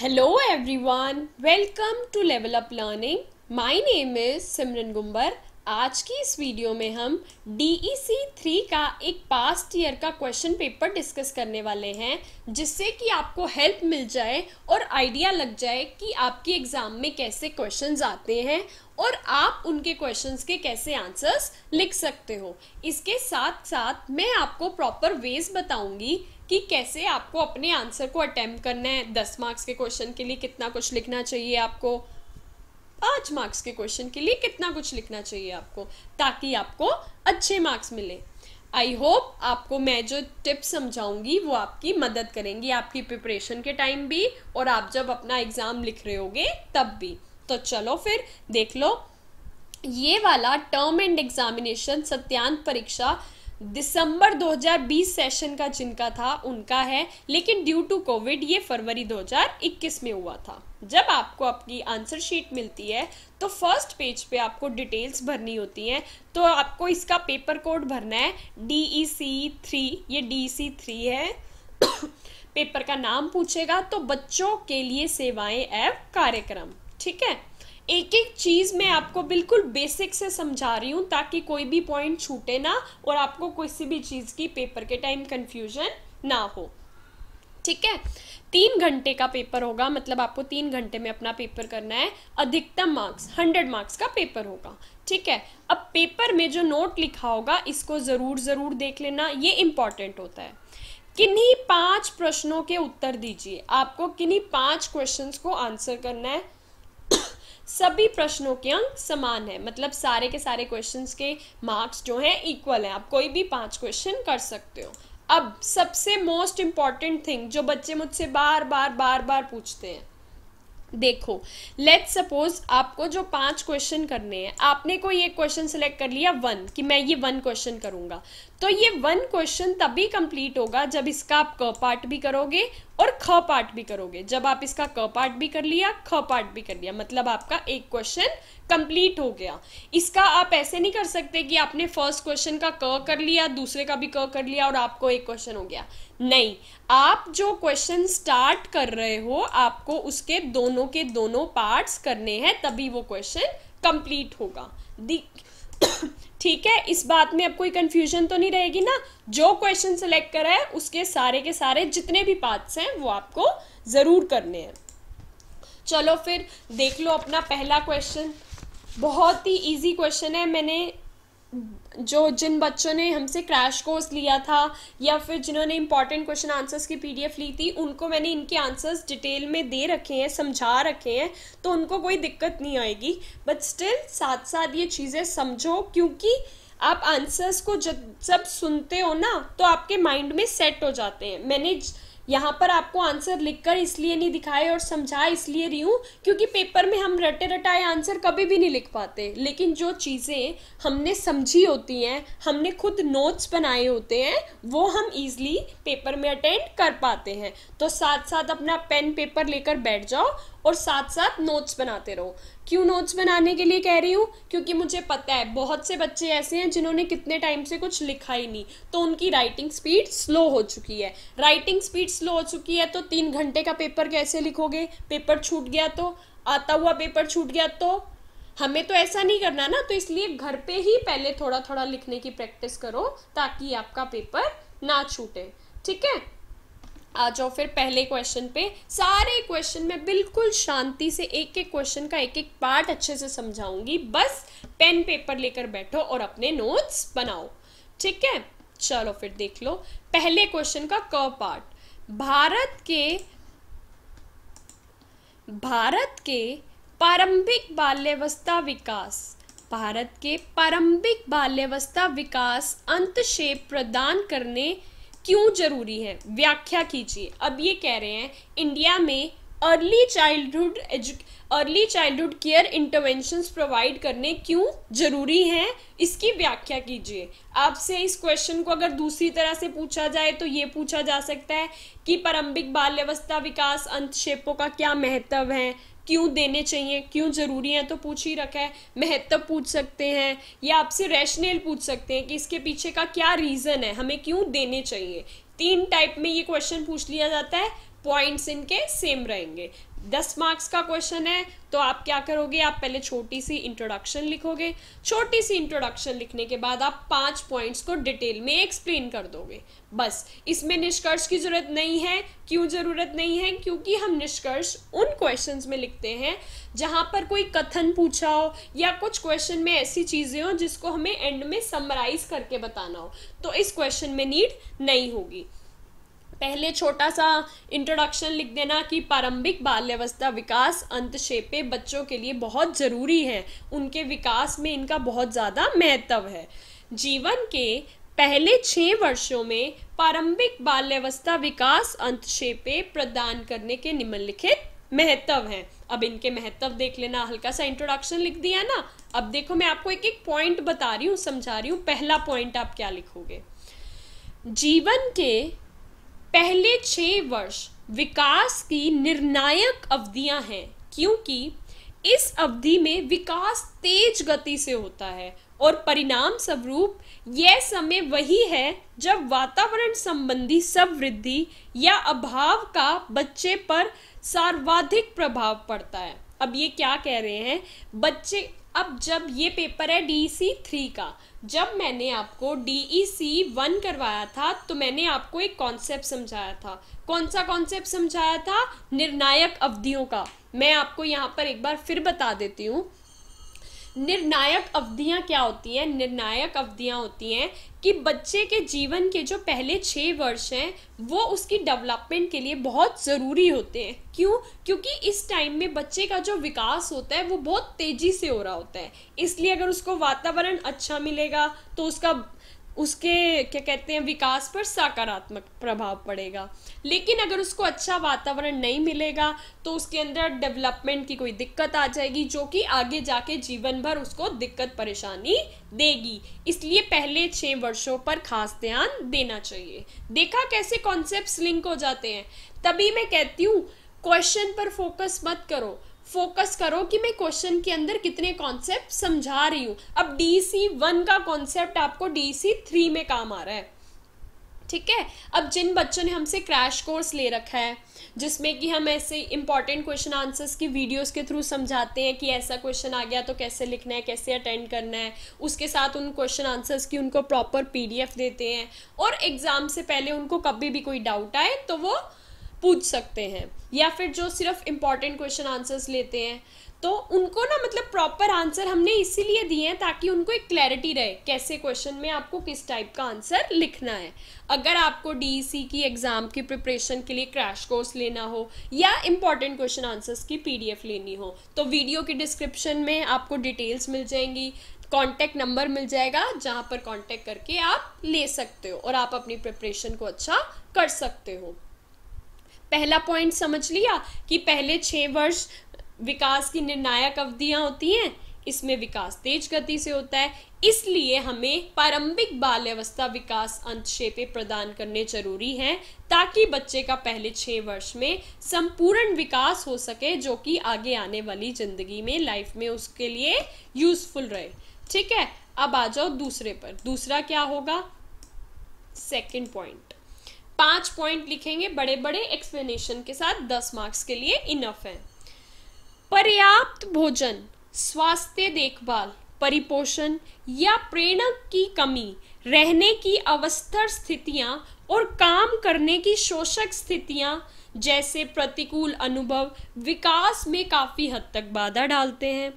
Hello everyone welcome to level up learning my name is Simran Gumber आज की इस video में हम डी सी थ्री का एक पास्ट ईयर का क्वेश्चन पेपर डिस्कस करने वाले हैं जिससे कि आपको हेल्प मिल जाए और आइडिया लग जाए कि आपके एग्ज़ाम में कैसे क्वेश्चंस आते हैं और आप उनके क्वेश्चंस के कैसे आंसर्स लिख सकते हो इसके साथ साथ मैं आपको प्रॉपर वेज बताऊंगी कि कैसे आपको अपने आंसर को अटैम्प्ट करना है दस मार्क्स के क्वेश्चन के लिए कितना कुछ लिखना चाहिए आपको पाँच मार्क्स के क्वेश्चन के लिए कितना कुछ लिखना चाहिए आपको ताकि आपको अच्छे मार्क्स मिले आई होप आपको मैं जो टिप्स समझाऊंगी वो आपकी मदद करेंगी आपकी प्रिपरेशन के टाइम भी और आप जब अपना एग्ज़ाम लिख रहे होगे तब भी तो चलो फिर देख लो ये वाला टर्म एंड एग्जामिनेशन सत्यांत परीक्षा दिसंबर 2020 सेशन का जिनका था उनका है लेकिन ड्यू टू कोविड ये फरवरी 2021 में हुआ था जब आपको आपकी आंसर शीट मिलती है तो फर्स्ट पेज पे आपको डिटेल्स भरनी होती हैं तो आपको इसका पेपर कोड भरना है डी ई सी थ्री ये डी सी थ्री है पेपर का नाम पूछेगा तो बच्चों के लिए सेवाएं एप कार्यक्रम ठीक है एक एक चीज़ मैं आपको बिल्कुल बेसिक से समझा रही हूँ ताकि कोई भी पॉइंट छूटे ना और आपको किसी भी चीज़ की पेपर के टाइम कंफ्यूजन ना हो ठीक है तीन घंटे का पेपर होगा मतलब आपको तीन घंटे में अपना पेपर करना है अधिकतम मार्क्स हंड्रेड मार्क्स का पेपर होगा ठीक है अब पेपर में जो नोट लिखा होगा इसको ज़रूर ज़रूर देख लेना ये इंपॉर्टेंट होता है किन्हीं पांच प्रश्नों के उत्तर दीजिए आपको किन्हीं पांच क्वेश्चंस को आंसर करना है सभी प्रश्नों के अंक समान है मतलब सारे के सारे क्वेश्चन के मार्क्स जो है इक्वल है आप कोई भी पांच क्वेश्चन कर सकते हो अब सबसे मोस्ट इंपॉर्टेंट थिंग जो बच्चे मुझसे बार बार बार बार पूछते हैं देखो लेट सपोज आपको जो पांच क्वेश्चन करने हैं आपने कोई एक क्वेश्चन सेलेक्ट कर लिया वन कि मैं ये वन क्वेश्चन करूंगा तो ये वन क्वेश्चन तभी कंप्लीट होगा जब इसका आप क पार्ट भी करोगे और ख पार्ट भी करोगे जब आप इसका क पार्ट भी कर लिया ख पार्ट भी कर लिया मतलब आपका एक क्वेश्चन कंप्लीट हो गया इसका आप ऐसे नहीं कर सकते कि आपने फर्स्ट क्वेश्चन का क कर लिया दूसरे का भी क कर लिया और आपको एक क्वेश्चन हो गया नहीं आप जो क्वेश्चन स्टार्ट कर रहे हो आपको उसके दोनों के दोनों पार्ट्स करने हैं तभी वो क्वेश्चन कंप्लीट होगा दी ठीक है इस बात में अब कोई कंफ्यूजन तो नहीं रहेगी ना जो क्वेश्चन सेलेक्ट करा है उसके सारे के सारे जितने भी पार्ट्स हैं वो आपको ज़रूर करने हैं चलो फिर देख लो अपना पहला क्वेश्चन बहुत ही इजी क्वेश्चन है मैंने जो जिन बच्चों ने हमसे क्रैश कोर्स लिया था या फिर जिन्होंने इंपॉर्टेंट क्वेश्चन आंसर्स की पीडीएफ ली थी उनको मैंने इनके आंसर्स डिटेल में दे रखे हैं समझा रखे हैं तो उनको कोई दिक्कत नहीं आएगी बट स्टिल साथ साथ ये चीज़ें समझो क्योंकि आप आंसर्स को जब जब सुनते हो ना तो आपके माइंड में सेट हो जाते हैं मैंने ज, यहाँ पर आपको आंसर लिखकर इसलिए नहीं दिखाए और समझा इसलिए रही हूँ क्योंकि पेपर में हम रटे रटाए आंसर कभी भी नहीं लिख पाते लेकिन जो चीज़ें हमने समझी होती हैं हमने खुद नोट्स बनाए होते हैं वो हम ईजली पेपर में अटेंड कर पाते हैं तो साथ साथ अपना पेन पेपर लेकर बैठ जाओ और साथ साथ नोट्स बनाते रहो क्यों नोट्स बनाने के लिए कह रही हूँ क्योंकि मुझे पता है बहुत से बच्चे ऐसे हैं जिन्होंने कितने टाइम से कुछ लिखा ही नहीं तो उनकी राइटिंग स्पीड स्लो हो चुकी है राइटिंग स्पीड स्लो हो चुकी है तो तीन घंटे का पेपर कैसे लिखोगे पेपर छूट गया तो आता हुआ पेपर छूट गया तो हमें तो ऐसा नहीं करना ना तो इसलिए घर पे ही पहले थोड़ा थोड़ा लिखने की प्रैक्टिस करो ताकि आपका पेपर ना छूटे ठीक है आ जाओ फिर पहले क्वेश्चन पे सारे क्वेश्चन मैं बिल्कुल शांति से एक एक क्वेश्चन का एक एक पार्ट अच्छे से समझाऊंगी बस पेन पेपर लेकर बैठो और अपने नोट्स बनाओ ठीक है चलो फिर देख लो पहले क्वेश्चन का क पार्ट भारत के भारत के प्रारंभिक बाल्यवस्था विकास भारत के प्रारंभिक बाल्यवस्था विकास अंतक्षेप प्रदान करने क्यों जरूरी है व्याख्या कीजिए अब ये कह रहे हैं इंडिया में early childhood early childhood care interventions provide करने क्यों जरूरी हैं इसकी व्याख्या कीजिए आपसे इस क्वेश्चन को अगर दूसरी तरह से पूछा जाए तो ये पूछा जा सकता है कि प्रारंभिक बाल्यवस्था विकास अंतक्षेपों का क्या महत्व है क्यों देने चाहिए क्यों ज़रूरी है तो पूछ ही रखा है महत्व पूछ सकते हैं या आपसे रैशनल पूछ सकते हैं कि इसके पीछे का क्या रीज़न है हमें क्यों देने चाहिए तीन टाइप में ये क्वेश्चन पूछ लिया जाता है पॉइंट्स इनके सेम रहेंगे दस मार्क्स का क्वेश्चन है तो आप क्या करोगे आप पहले छोटी सी इंट्रोडक्शन लिखोगे छोटी सी इंट्रोडक्शन लिखने के बाद आप पांच पॉइंट्स को डिटेल में एक्सप्लेन कर दोगे बस इसमें निष्कर्ष की जरूरत नहीं है क्यों जरूरत नहीं है क्योंकि हम निष्कर्ष उन क्वेश्चंस में लिखते हैं जहां पर कोई कथन पूछा हो या कुछ क्वेश्चन में ऐसी चीजें हो जिसको हमें एंड में समराइज करके बताना हो तो इस क्वेश्चन में नीड नहीं होगी पहले छोटा सा इंट्रोडक्शन लिख देना कि प्रारंभिक बाल्यावस्था विकास अंतक्षेपे बच्चों के लिए बहुत ज़रूरी हैं उनके विकास में इनका बहुत ज़्यादा महत्व है जीवन के पहले छः वर्षों में प्रारंभिक बाल्यावस्था विकास अंतक्षेपे प्रदान करने के निम्नलिखित महत्व हैं अब इनके महत्व देख लेना हल्का सा इंट्रोडक्शन लिख दिया ना अब देखो मैं आपको एक एक पॉइंट बता रही हूँ समझा रही हूँ पहला पॉइंट आप क्या लिखोगे जीवन के पहले छः वर्ष विकास की निर्णायक अवधियां हैं क्योंकि इस अवधि में विकास तेज गति से होता है और परिणाम स्वरूप यह समय वही है जब वातावरण संबंधी वृद्धि या अभाव का बच्चे पर सर्वाधिक प्रभाव पड़ता है अब ये क्या कह रहे हैं बच्चे अब जब ये पेपर है डी सी थ्री का जब मैंने आपको डी ई सी वन करवाया था तो मैंने आपको एक कॉन्सेप्ट समझाया था कौन सा कॉन्सेप्ट समझाया था निर्णायक अवधियों का मैं आपको यहाँ पर एक बार फिर बता देती हूँ निर्णायक अवधियाँ क्या होती हैं निर्णायक अवधियाँ होती हैं कि बच्चे के जीवन के जो पहले छः वर्ष हैं वो उसकी डेवलपमेंट के लिए बहुत ज़रूरी होते हैं क्यों क्योंकि इस टाइम में बच्चे का जो विकास होता है वो बहुत तेज़ी से हो रहा होता है इसलिए अगर उसको वातावरण अच्छा मिलेगा तो उसका उसके क्या कहते हैं विकास पर सकारात्मक प्रभाव पड़ेगा लेकिन अगर उसको अच्छा वातावरण नहीं मिलेगा तो उसके अंदर डेवलपमेंट की कोई दिक्कत आ जाएगी जो कि आगे जाके जीवन भर उसको दिक्कत परेशानी देगी इसलिए पहले छः वर्षों पर खास ध्यान देना चाहिए देखा कैसे कॉन्सेप्ट लिंक हो जाते हैं तभी मैं कहती हूँ क्वेश्चन पर फोकस मत करो फोकस करो कि मैं क्वेश्चन के अंदर कितने कॉन्सेप्ट समझा रही हूँ अब डी सी वन का कॉन्सेप्ट आपको डी सी थ्री में काम आ रहा है ठीक है अब जिन बच्चों ने हमसे क्रैश कोर्स ले रखा है जिसमें कि हम ऐसे इंपॉर्टेंट क्वेश्चन आंसर्स की वीडियोस के थ्रू समझाते हैं कि ऐसा क्वेश्चन आ गया तो कैसे लिखना है कैसे अटेंड करना है उसके साथ उन क्वेश्चन आंसर्स की उनको प्रॉपर पीडीएफ देते हैं और एग्ज़ाम से पहले उनको कभी भी कोई डाउट आए तो वो पूछ सकते हैं या फिर जो सिर्फ इम्पॉर्टेंट क्वेश्चन आंसर्स लेते हैं तो उनको ना मतलब प्रॉपर आंसर हमने इसीलिए दिए हैं ताकि उनको एक क्लैरिटी रहे कैसे क्वेश्चन में आपको किस टाइप का आंसर लिखना है अगर आपको डीईसी e की एग्ज़ाम की प्रिपरेशन के लिए क्रैश कोर्स लेना हो या इम्पॉर्टेंट क्वेश्चन आंसर्स की पीडीएफ लेनी हो तो वीडियो के डिस्क्रिप्शन में आपको डिटेल्स मिल जाएंगी कॉन्टैक्ट नंबर मिल जाएगा जहाँ पर कॉन्टैक्ट करके आप ले सकते हो और आप अपनी प्रिपरेशन को अच्छा कर सकते हो पहला पॉइंट समझ लिया कि पहले छः वर्ष विकास की निर्णायक अवधियाँ होती हैं इसमें विकास तेज गति से होता है इसलिए हमें प्रारंभिक बाल्यावस्था विकास अंतक्षेपे प्रदान करने जरूरी हैं ताकि बच्चे का पहले छः वर्ष में संपूर्ण विकास हो सके जो कि आगे आने वाली जिंदगी में लाइफ में उसके लिए यूजफुल रहे ठीक है अब आ जाओ दूसरे पर दूसरा क्या होगा सेकंड पॉइंट पांच पॉइंट लिखेंगे बड़े बड़े एक्सप्लेनेशन के साथ दस मार्क्स के लिए इनफ है पर्याप्त भोजन स्वास्थ्य देखभाल परिपोषण या प्रेरणा की कमी रहने की अवस्थर स्थितियां और काम करने की शोषक स्थितियां जैसे प्रतिकूल अनुभव विकास में काफ़ी हद तक बाधा डालते हैं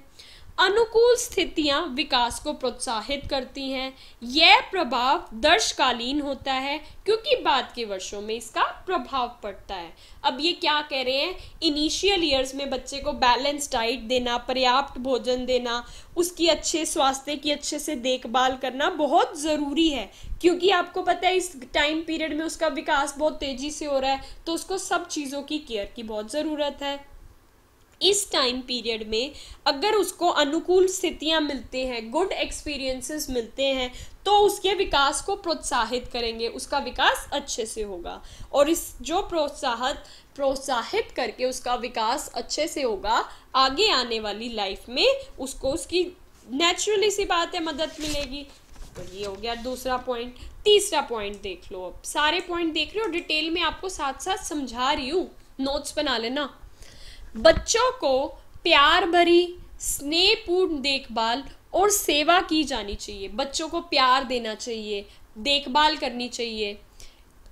अनुकूल स्थितियां विकास को प्रोत्साहित करती हैं यह प्रभाव दर्शकालीन होता है क्योंकि बाद के वर्षों में इसका प्रभाव पड़ता है अब ये क्या कह रहे हैं इनिशियल ईयर्स में बच्चे को बैलेंस डाइट देना पर्याप्त भोजन देना उसकी अच्छे स्वास्थ्य की अच्छे से देखभाल करना बहुत ज़रूरी है क्योंकि आपको पता है इस टाइम पीरियड में उसका विकास बहुत तेज़ी से हो रहा है तो उसको सब चीज़ों की केयर की बहुत ज़रूरत है इस टाइम पीरियड में अगर उसको अनुकूल स्थितियाँ मिलते हैं गुड एक्सपीरियंसेस मिलते हैं तो उसके विकास को प्रोत्साहित करेंगे उसका विकास अच्छे से होगा और इस जो प्रोत्साहित प्रोत्साहित करके उसका विकास अच्छे से होगा आगे आने वाली लाइफ में उसको उसकी नेचुरली सी बात है मदद मिलेगी तो ये हो गया दूसरा पॉइंट तीसरा पॉइंट देख लो अब सारे पॉइंट देख रहे हो डिटेल में आपको साथ साथ समझा रही हूँ नोट्स बना लेना बच्चों को प्यार भरी स्नेहपूर्ण देखभाल और सेवा की जानी चाहिए बच्चों को प्यार देना चाहिए देखभाल करनी चाहिए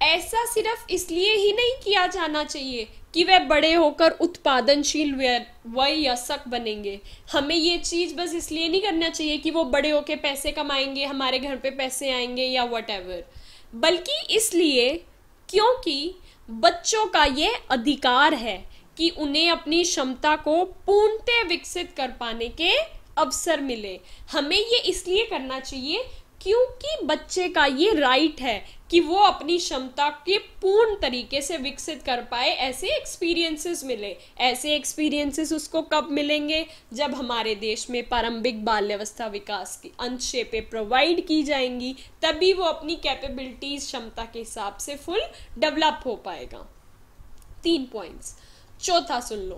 ऐसा सिर्फ इसलिए ही नहीं किया जाना चाहिए कि वह बड़े होकर उत्पादनशील वयस्क बनेंगे हमें ये चीज़ बस इसलिए नहीं करना चाहिए कि वो बड़े होकर पैसे कमाएंगे हमारे घर पे पैसे आएंगे या वट बल्कि इसलिए क्योंकि बच्चों का ये अधिकार है कि उन्हें अपनी क्षमता को पूर्णतः विकसित कर पाने के अवसर मिले हमें ये इसलिए करना चाहिए क्योंकि बच्चे का ये राइट है कि वो अपनी क्षमता के पूर्ण तरीके से विकसित कर पाए ऐसे एक्सपीरियंसेस मिले ऐसे एक्सपीरियंसेस उसको कब मिलेंगे जब हमारे देश में प्रारंभिक बाल्यावस्था विकास की अंशेपे प्रोवाइड की जाएंगी तभी वो अपनी कैपेबिलिटीज क्षमता के हिसाब से फुल डेवलप हो पाएगा तीन पॉइंट्स चौथा सुन लो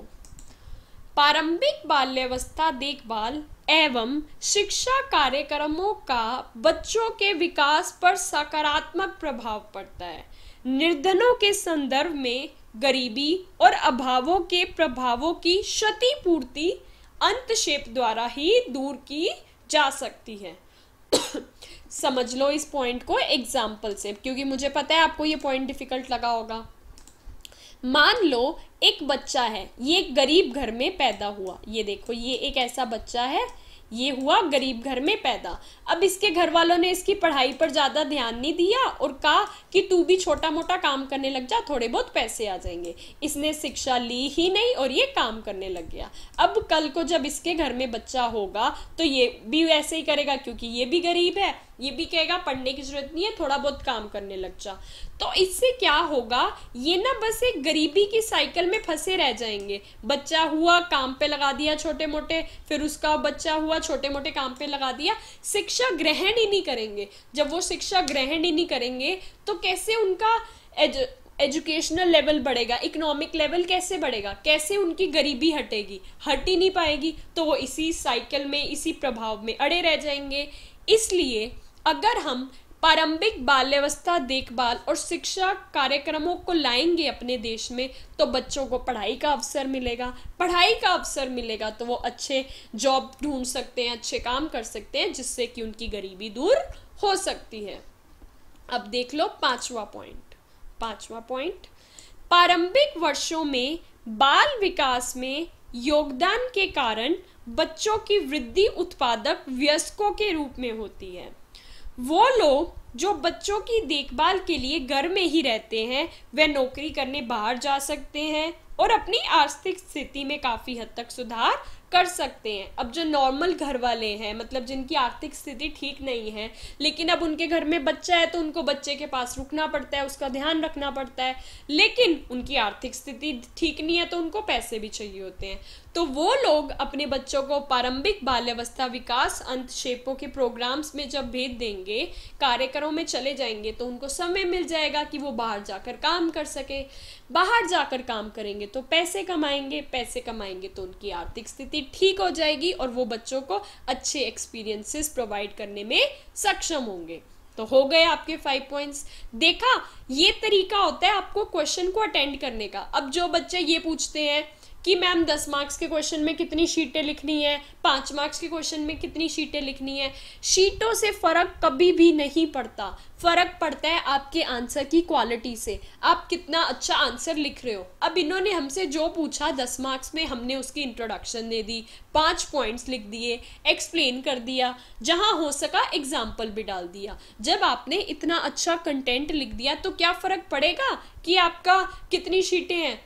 प्रारंभिक बाल्यवस्था देखभाल एवं शिक्षा कार्यक्रमों का बच्चों के विकास पर सकारात्मक प्रभाव पड़ता है निर्धनों के संदर्भ में गरीबी और अभावों के प्रभावों की क्षतिपूर्ति अंतक्षेप द्वारा ही दूर की जा सकती है समझ लो इस पॉइंट को एग्जाम्पल से क्योंकि मुझे पता है आपको ये पॉइंट डिफिकल्ट लगा होगा मान लो एक बच्चा है ये गरीब घर में पैदा हुआ ये देखो ये एक ऐसा बच्चा है ये हुआ गरीब घर में पैदा अब इसके घर वालों ने इसकी पढ़ाई पर ज़्यादा ध्यान नहीं दिया और कहा कि तू भी छोटा मोटा काम करने लग जा थोड़े बहुत पैसे आ जाएंगे इसने शिक्षा ली ही नहीं और ये काम करने लग गया अब कल को जब इसके घर में बच्चा होगा तो ये भी वैसे ही करेगा क्योंकि ये भी गरीब है ये भी कहेगा पढ़ने की जरूरत नहीं है थोड़ा बहुत काम करने लग जा तो इससे क्या होगा ये ना बस एक गरीबी की साइकिल में फंसे रह जाएंगे बच्चा हुआ काम पे लगा दिया छोटे मोटे फिर उसका बच्चा हुआ छोटे मोटे काम पे लगा दिया शिक्षा ग्रहण ही नहीं करेंगे जब वो शिक्षा ग्रहण ही नहीं करेंगे तो कैसे उनका एज एजुकेशनल लेवल बढ़ेगा इकोनॉमिक लेवल कैसे बढ़ेगा कैसे उनकी गरीबी हटेगी हट ही नहीं पाएगी तो वो इसी साइकिल में इसी प्रभाव में अड़े रह जाएंगे इसलिए अगर हम प्रारंभिक बाल्यवस्था देखभाल और शिक्षा कार्यक्रमों को लाएंगे अपने देश में तो बच्चों को पढ़ाई का अवसर मिलेगा पढ़ाई का अवसर मिलेगा तो वो अच्छे जॉब ढूंढ सकते हैं अच्छे काम कर सकते हैं जिससे कि उनकी गरीबी दूर हो सकती है अब देख लो पांचवा पॉइंट पांचवा पॉइंट प्रारंभिक वर्षों में बाल विकास में योगदान के कारण बच्चों की वृद्धि उत्पादक व्यस्कों के रूप में होती है वो लोग जो बच्चों की देखभाल के लिए घर में ही रहते हैं वे नौकरी करने बाहर जा सकते हैं और अपनी आर्थिक स्थिति में काफ़ी हद तक सुधार कर सकते हैं अब जो नॉर्मल घर वाले हैं मतलब जिनकी आर्थिक स्थिति ठीक नहीं है लेकिन अब उनके घर में बच्चा है तो उनको बच्चे के पास रुकना पड़ता है उसका ध्यान रखना पड़ता है लेकिन उनकी आर्थिक स्थिति ठीक नहीं है तो उनको पैसे भी चाहिए होते हैं तो वो लोग अपने बच्चों को प्रारंभिक बाल्यावस्था विकास अंत शेपों के प्रोग्राम्स में जब भेज देंगे कार्यक्रमों में चले जाएंगे तो उनको समय मिल जाएगा कि वो बाहर जाकर काम कर सके बाहर जाकर काम करेंगे तो पैसे कमाएंगे पैसे कमाएंगे तो उनकी आर्थिक स्थिति ठीक हो जाएगी और वो बच्चों को अच्छे एक्सपीरियंसेस प्रोवाइड करने में सक्षम होंगे तो हो गए आपके फाइव पॉइंट्स देखा ये तरीका होता है आपको क्वेश्चन को अटेंड करने का अब जो बच्चे ये पूछते हैं कि मैम दस मार्क्स के क्वेश्चन में कितनी शीटें लिखनी है पाँच मार्क्स के क्वेश्चन में कितनी शीटें लिखनी है शीटों से फ़र्क कभी भी नहीं पड़ता फ़र्क पड़ता है आपके आंसर की क्वालिटी से आप कितना अच्छा आंसर लिख रहे हो अब इन्होंने हमसे जो पूछा दस मार्क्स में हमने उसकी इंट्रोडक्शन दे दी पाँच पॉइंट्स लिख दिए एक्सप्लेन कर दिया जहाँ हो सका एग्जाम्पल भी डाल दिया जब आपने इतना अच्छा कंटेंट लिख दिया तो क्या फ़र्क पड़ेगा कि आपका कितनी शीटें हैं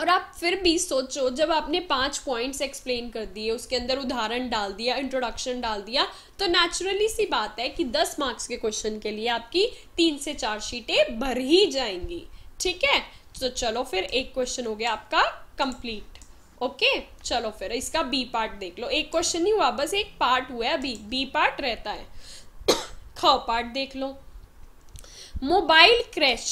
और आप फिर भी सोचो जब आपने पांच पॉइंट्स एक्सप्लेन कर दिए उसके अंदर उदाहरण डाल दिया इंट्रोडक्शन डाल दिया तो नेचुरली सी बात है कि दस मार्क्स के क्वेश्चन के लिए आपकी तीन से चार शीटें भर ही जाएंगी ठीक है तो चलो फिर एक क्वेश्चन हो गया आपका कंप्लीट ओके चलो फिर इसका बी पार्ट देख लो एक क्वेश्चन नहीं हुआ बस एक पार्ट हुआ है अभी बी पार्ट रहता है ख पार्ट देख लो मोबाइल क्रैश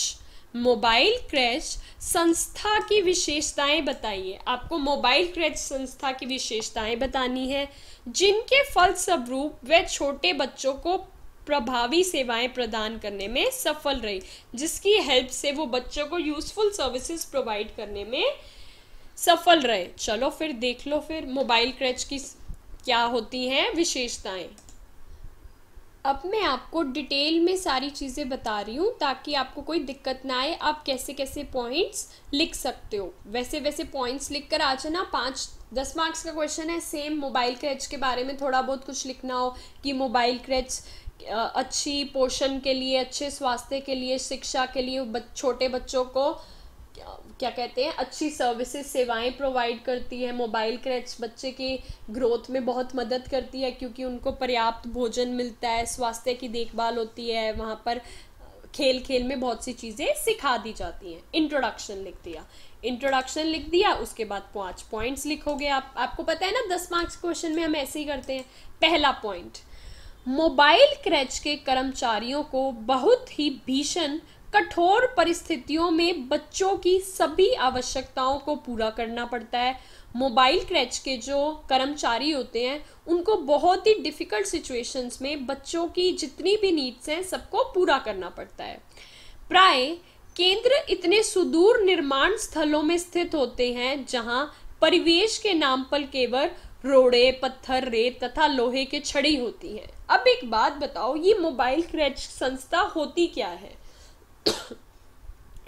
मोबाइल क्रैश संस्था की विशेषताएं बताइए आपको मोबाइल क्रैश संस्था की विशेषताएं बतानी है जिनके फलस्वरूप वे छोटे बच्चों को प्रभावी सेवाएं प्रदान करने में सफल रही जिसकी हेल्प से वो बच्चों को यूजफुल सर्विसेज प्रोवाइड करने में सफल रहे चलो फिर देख लो फिर मोबाइल क्रैच की क्या होती हैं विशेषताएं अब मैं आपको डिटेल में सारी चीज़ें बता रही हूँ ताकि आपको कोई दिक्कत ना आए आप कैसे कैसे पॉइंट्स लिख सकते हो वैसे वैसे पॉइंट्स लिख कर आ जाना पाँच दस मार्क्स का क्वेश्चन है सेम मोबाइल क्रैच के बारे में थोड़ा बहुत कुछ लिखना हो कि मोबाइल क्रैच अच्छी पोषण के लिए अच्छे स्वास्थ्य के लिए शिक्षा के लिए छोटे बच्चों को क्या कहते हैं अच्छी सर्विसेज सेवाएं प्रोवाइड करती है मोबाइल क्रैच बच्चे के ग्रोथ में बहुत मदद करती है क्योंकि उनको पर्याप्त भोजन मिलता है स्वास्थ्य की देखभाल होती है वहाँ पर खेल खेल में बहुत सी चीज़ें सिखा दी जाती हैं इंट्रोडक्शन लिख दिया इंट्रोडक्शन लिख दिया उसके बाद पाँच पॉइंट्स लिखोगे आप आपको पता है ना दस मार्क्स क्वेश्चन में हम ऐसे ही करते हैं पहला पॉइंट मोबाइल क्रैच के कर्मचारियों को बहुत ही भीषण कठोर परिस्थितियों में बच्चों की सभी आवश्यकताओं को पूरा करना पड़ता है मोबाइल क्रैच के जो कर्मचारी होते हैं उनको बहुत ही डिफ़िकल्ट सिचुएशंस में बच्चों की जितनी भी नीड्स हैं सबको पूरा करना पड़ता है प्राय केंद्र इतने सुदूर निर्माण स्थलों में स्थित होते हैं जहां परिवेश के नाम पर केवल रोड़े पत्थर रेत तथा लोहे के छड़ी होती है अब एक बात बताओ ये मोबाइल क्रैच संस्था होती क्या है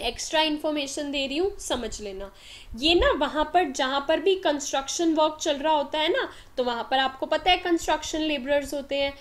एक्स्ट्रा इन्फॉर्मेशन दे रही हूँ समझ लेना ये ना वहाँ पर जहाँ पर भी कंस्ट्रक्शन वर्क चल रहा होता है ना तो वहाँ पर आपको पता है कंस्ट्रक्शन लेबरर्स होते हैं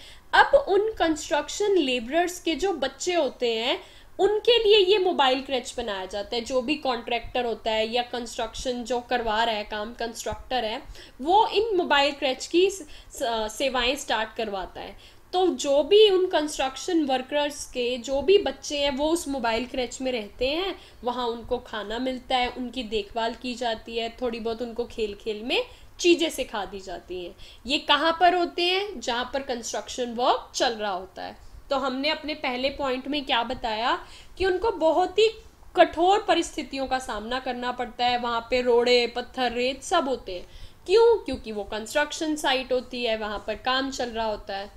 अब उन कंस्ट्रक्शन लेबरर्स के जो बच्चे होते हैं उनके लिए ये मोबाइल क्रैच बनाया जाता है जो भी कॉन्ट्रैक्टर होता है या कंस्ट्रक्शन जो करवा रहा है काम कंस्ट्रक्टर है वो इन मोबाइल क्रैच की सेवाएं स्टार्ट करवाता है तो जो भी उन कंस्ट्रक्शन वर्कर्स के जो भी बच्चे हैं वो उस मोबाइल क्रैच में रहते हैं वहाँ उनको खाना मिलता है उनकी देखभाल की जाती है थोड़ी बहुत उनको खेल खेल में चीज़ें सिखा दी जाती हैं ये कहाँ पर होते हैं जहाँ पर कंस्ट्रक्शन वर्क चल रहा होता है तो हमने अपने पहले पॉइंट में क्या बताया कि उनको बहुत ही कठोर परिस्थितियों का सामना करना पड़ता है वहाँ पे रोड़े पत्थर रेत सब होते हैं क्यों क्योंकि वो कंस्ट्रक्शन साइट होती है वहाँ पर काम चल रहा होता है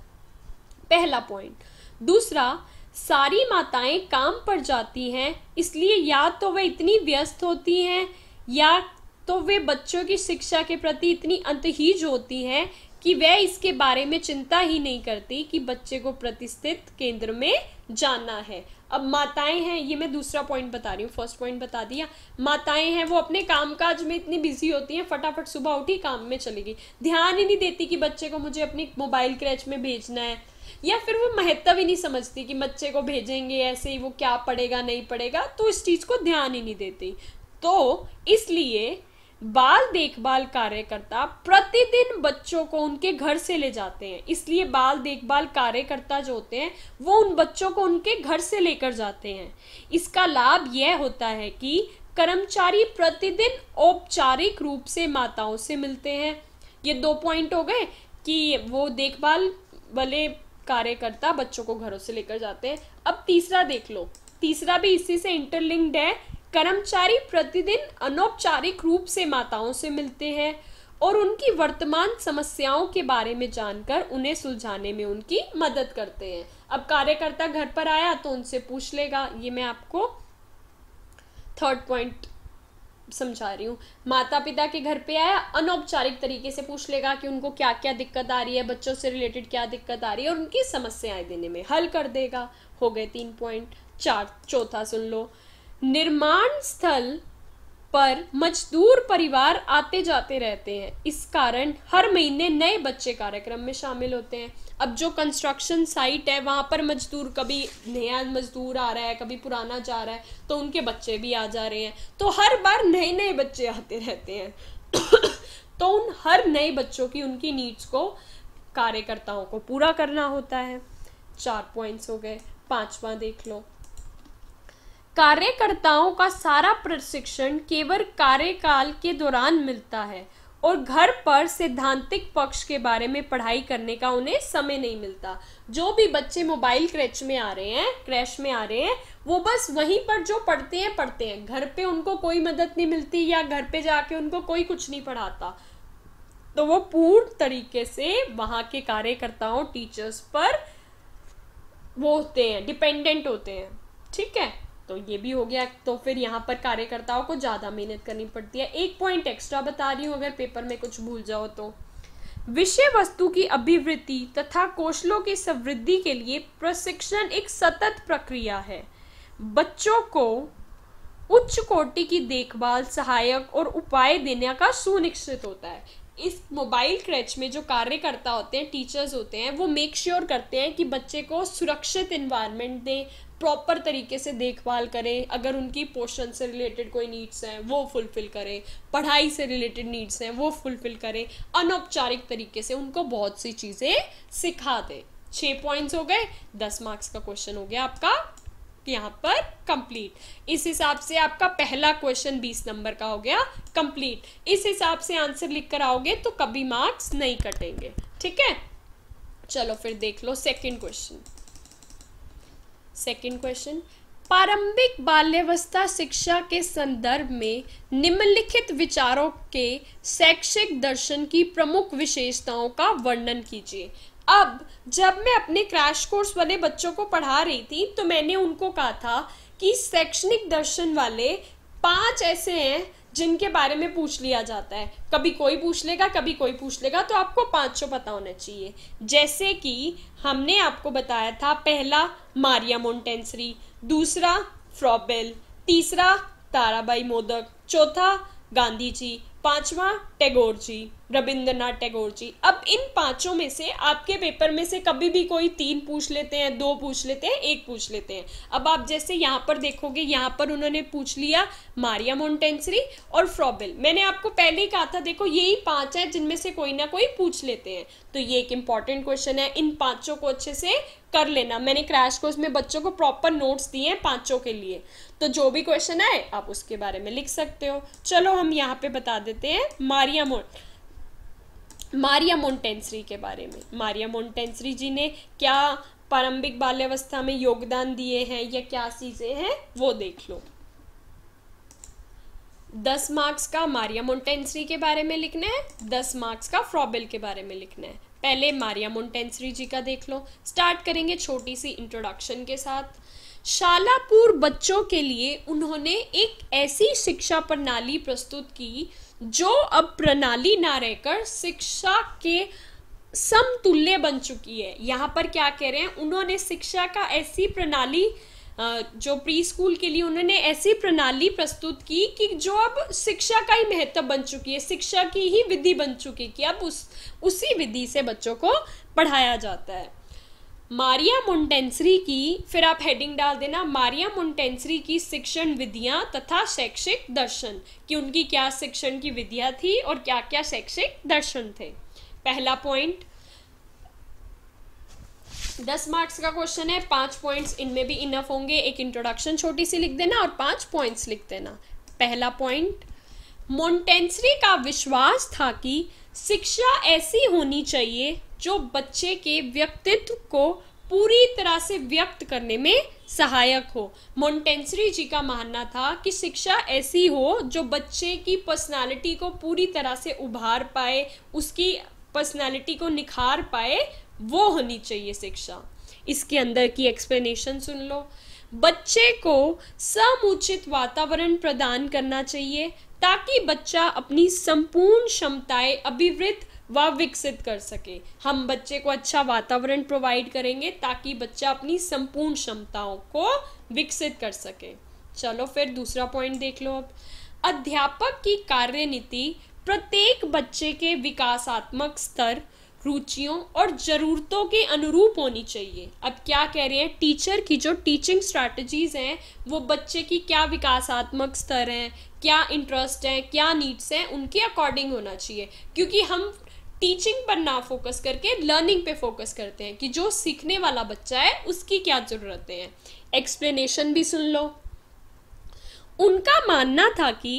पहला पॉइंट दूसरा सारी माताएं काम पर जाती हैं इसलिए या तो वे इतनी व्यस्त होती हैं या तो वे बच्चों की शिक्षा के प्रति इतनी अंतहीज होती हैं कि वह इसके बारे में चिंता ही नहीं करती कि बच्चे को प्रतिष्ठित केंद्र में जाना है अब माताएं हैं ये मैं दूसरा पॉइंट बता रही हूँ फर्स्ट पॉइंट बता दिया माताएं हैं वो अपने कामकाज में इतनी बिजी होती हैं फटाफट सुबह उठी काम में चलेगी ध्यान ही नहीं देती कि बच्चे को मुझे अपनी मोबाइल क्रैच में भेजना है या फिर वो महत्व ही नहीं समझती कि बच्चे को भेजेंगे ऐसे ही वो क्या पढ़ेगा नहीं पढ़ेगा तो इस चीज़ को ध्यान ही नहीं देती तो इसलिए बाल देखभाल कार्यकर्ता प्रतिदिन बच्चों को उनके घर से ले जाते हैं इसलिए बाल देखभाल कार्यकर्ता जो होते हैं वो उन बच्चों को उनके घर से लेकर जाते हैं इसका लाभ यह होता है कि कर्मचारी प्रतिदिन औपचारिक रूप से माताओं से मिलते हैं ये दो पॉइंट हो गए कि वो देखभाल वाले कार्यकर्ता बच्चों को घरों से लेकर जाते हैं अब तीसरा देख लो तीसरा भी इसी से इंटरलिंक्ड है कर्मचारी प्रतिदिन अनौपचारिक रूप से माताओं से मिलते हैं और उनकी वर्तमान समस्याओं के बारे में जानकर उन्हें सुलझाने में उनकी मदद करते हैं अब कार्यकर्ता घर पर आया तो उनसे पूछ लेगा ये मैं आपको थर्ड पॉइंट समझा रही हूँ माता पिता के घर पे आया अनौपचारिक तरीके से पूछ लेगा कि उनको क्या क्या दिक्कत आ रही है बच्चों से रिलेटेड क्या दिक्कत आ रही है और उनकी समस्याएं देने में हल कर देगा हो गए तीन पॉइंट चार चौथा सुन लो निर्माण स्थल पर मजदूर परिवार आते जाते रहते हैं इस कारण हर महीने नए बच्चे कार्यक्रम में शामिल होते हैं अब जो कंस्ट्रक्शन साइट है वहाँ पर मजदूर कभी नया मजदूर आ रहा है कभी पुराना जा रहा है तो उनके बच्चे भी आ जा रहे हैं तो हर बार नए नए बच्चे आते रहते हैं तो उन हर नए बच्चों की उनकी नीड्स को कार्यकर्ताओं को पूरा करना होता है चार पॉइंट्स हो गए पांचवा देख लो कार्यकर्ताओं का सारा प्रशिक्षण केवल कार्यकाल के दौरान मिलता है और घर पर सिद्धांतिक पक्ष के बारे में पढ़ाई करने का उन्हें समय नहीं मिलता जो भी बच्चे मोबाइल क्रैच में आ रहे हैं क्रैश में आ रहे हैं वो बस वहीं पर जो पढ़ते हैं पढ़ते हैं घर पे उनको कोई मदद नहीं मिलती या घर पे जाके उनको कोई कुछ नहीं पढ़ाता तो वो पूर्ण तरीके से वहां के कार्यकर्ताओं टीचर्स पर वो होते हैं डिपेंडेंट होते हैं ठीक है तो ये भी हो गया तो फिर यहाँ पर कार्यकर्ताओं को ज़्यादा मेहनत करनी पड़ती है एक पॉइंट एक्स्ट्रा बता रही हूँ अगर पेपर में कुछ भूल जाओ तो विषय वस्तु की अभिवृत्ति तथा कौशलों की समृद्धि के लिए प्रशिक्षण एक सतत प्रक्रिया है बच्चों को उच्च कोटि की देखभाल सहायक और उपाय देने का सुनिश्चित होता है इस मोबाइल क्रैच में जो कार्यकर्ता होते हैं टीचर्स होते हैं वो मेक श्योर sure करते हैं कि बच्चे को सुरक्षित इन्वायरमेंट दें प्रॉपर तरीके से देखभाल करें अगर उनकी पोषण से रिलेटेड कोई नीड्स हैं वो फुलफ़िल करें पढ़ाई से रिलेटेड नीड्स हैं वो फुलफ़िल करें अनौपचारिक तरीके से उनको बहुत सी चीज़ें सिखा दें छः पॉइंट्स हो गए दस मार्क्स का क्वेश्चन हो गया आपका यहाँ पर कंप्लीट इस हिसाब से आपका पहला क्वेश्चन बीस नंबर का हो गया कंप्लीट इस हिसाब से आंसर लिख कर आओगे तो कभी मार्क्स नहीं कटेंगे ठीक है चलो फिर देख लो सेकंड क्वेश्चन सेकेंड क्वेश्चन प्रारंभिक बाल्यावस्था शिक्षा के संदर्भ में निम्नलिखित विचारों के शैक्षिक दर्शन की प्रमुख विशेषताओं का वर्णन कीजिए अब जब मैं अपने क्रैश कोर्स वाले बच्चों को पढ़ा रही थी तो मैंने उनको कहा था कि शैक्षणिक दर्शन वाले पांच ऐसे हैं जिनके बारे में पूछ लिया जाता है कभी कोई पूछ लेगा कभी कोई पूछ लेगा तो आपको पाँच सौ पता होना चाहिए जैसे कि हमने आपको बताया था पहला मारिया मोन्टेंसरी दूसरा फ्रॉबेल तीसरा ताराबाई मोदक चौथा गांधी जी पाँचवा टैगोर जी रविंद्रनाथ टैगोर जी अब इन पांचों में से आपके पेपर में से कभी भी कोई तीन पूछ लेते हैं दो पूछ लेते हैं एक पूछ लेते हैं अब आप जैसे यहाँ पर देखोगे यहाँ पर उन्होंने पूछ लिया मारिया मोन्टेंसरी और फ्रॉबेल मैंने आपको पहले ही कहा था देखो यही पांच है जिनमें से कोई ना कोई पूछ लेते हैं तो ये एक इंपॉर्टेंट क्वेश्चन है इन पांचों को अच्छे से कर लेना मैंने क्रैश कोर्स में बच्चों को प्रॉपर नोट्स दिए हैं पांचों के लिए तो जो भी क्वेश्चन आए आप उसके बारे में लिख सकते हो चलो हम यहाँ पे बता देते हैं मारिया मोन्ट मारिया मोन्टेंसरी के बारे में मारिया मोन्टेंसरी जी ने क्या प्रारंभिक बाल्यावस्था में योगदान दिए हैं या क्या चीज़ें हैं वो देख लो दस मार्क्स का मारिया मोन्टेंसरी के बारे में लिखना है दस मार्क्स का फ्रॉबिल के बारे में लिखना है पहले मारिया मोन्टेंसरी जी का देख लो स्टार्ट करेंगे छोटी सी इंट्रोडक्शन के साथ शालापुर बच्चों के लिए उन्होंने एक ऐसी शिक्षा प्रणाली प्रस्तुत की जो अब प्रणाली ना रहकर शिक्षा के समतुल्य बन चुकी है यहाँ पर क्या कह रहे हैं उन्होंने शिक्षा का ऐसी प्रणाली जो प्री स्कूल के लिए उन्होंने ऐसी प्रणाली प्रस्तुत की कि जो अब शिक्षा का ही महत्व बन चुकी है शिक्षा की ही विधि बन चुकी है कि अब उस उसी विधि से बच्चों को पढ़ाया जाता है मारिया मुंटेंसरी की फिर आप हेडिंग डाल देना मारिया मुंटेंसरी की शिक्षण विधियां तथा शैक्षिक दर्शन कि उनकी क्या शिक्षण की विधियां थी और क्या क्या शैक्षिक दर्शन थे पहला पॉइंट दस मार्क्स का क्वेश्चन है पांच पॉइंट्स इनमें भी इनफ होंगे एक इंट्रोडक्शन छोटी सी लिख देना और पांच पॉइंट्स लिख देना पहला पॉइंट मोन्टेंसरी का विश्वास था कि शिक्षा ऐसी होनी चाहिए जो बच्चे के व्यक्तित्व को पूरी तरह से व्यक्त करने में सहायक हो मोन्टेंसरी जी का मानना था कि शिक्षा ऐसी हो जो बच्चे की पर्सनालिटी को पूरी तरह से उभार पाए उसकी पर्सनालिटी को निखार पाए वो होनी चाहिए शिक्षा इसके अंदर की एक्सप्लेनेशन सुन लो बच्चे को समुचित वातावरण प्रदान करना चाहिए ताकि बच्चा अपनी संपूर्ण क्षमताएं अभिवृत्त वह विकसित कर सके हम बच्चे को अच्छा वातावरण प्रोवाइड करेंगे ताकि बच्चा अपनी संपूर्ण क्षमताओं को विकसित कर सके चलो फिर दूसरा पॉइंट देख लो अब अध्यापक की कार्यनीति प्रत्येक बच्चे के विकासात्मक स्तर रुचियों और ज़रूरतों के अनुरूप होनी चाहिए अब क्या कह रहे हैं टीचर की जो टीचिंग स्ट्रैटेजीज़ हैं वो बच्चे की क्या विकासात्मक स्तर हैं क्या इंटरेस्ट हैं क्या नीड्स हैं उनके अकॉर्डिंग होना चाहिए क्योंकि हम टीचिंग पर ना फोकस करके लर्निंग पे फोकस करते हैं कि जो सीखने वाला बच्चा है उसकी क्या ज़रूरतें हैं एक्सप्लेनेशन भी सुन लो उनका मानना था कि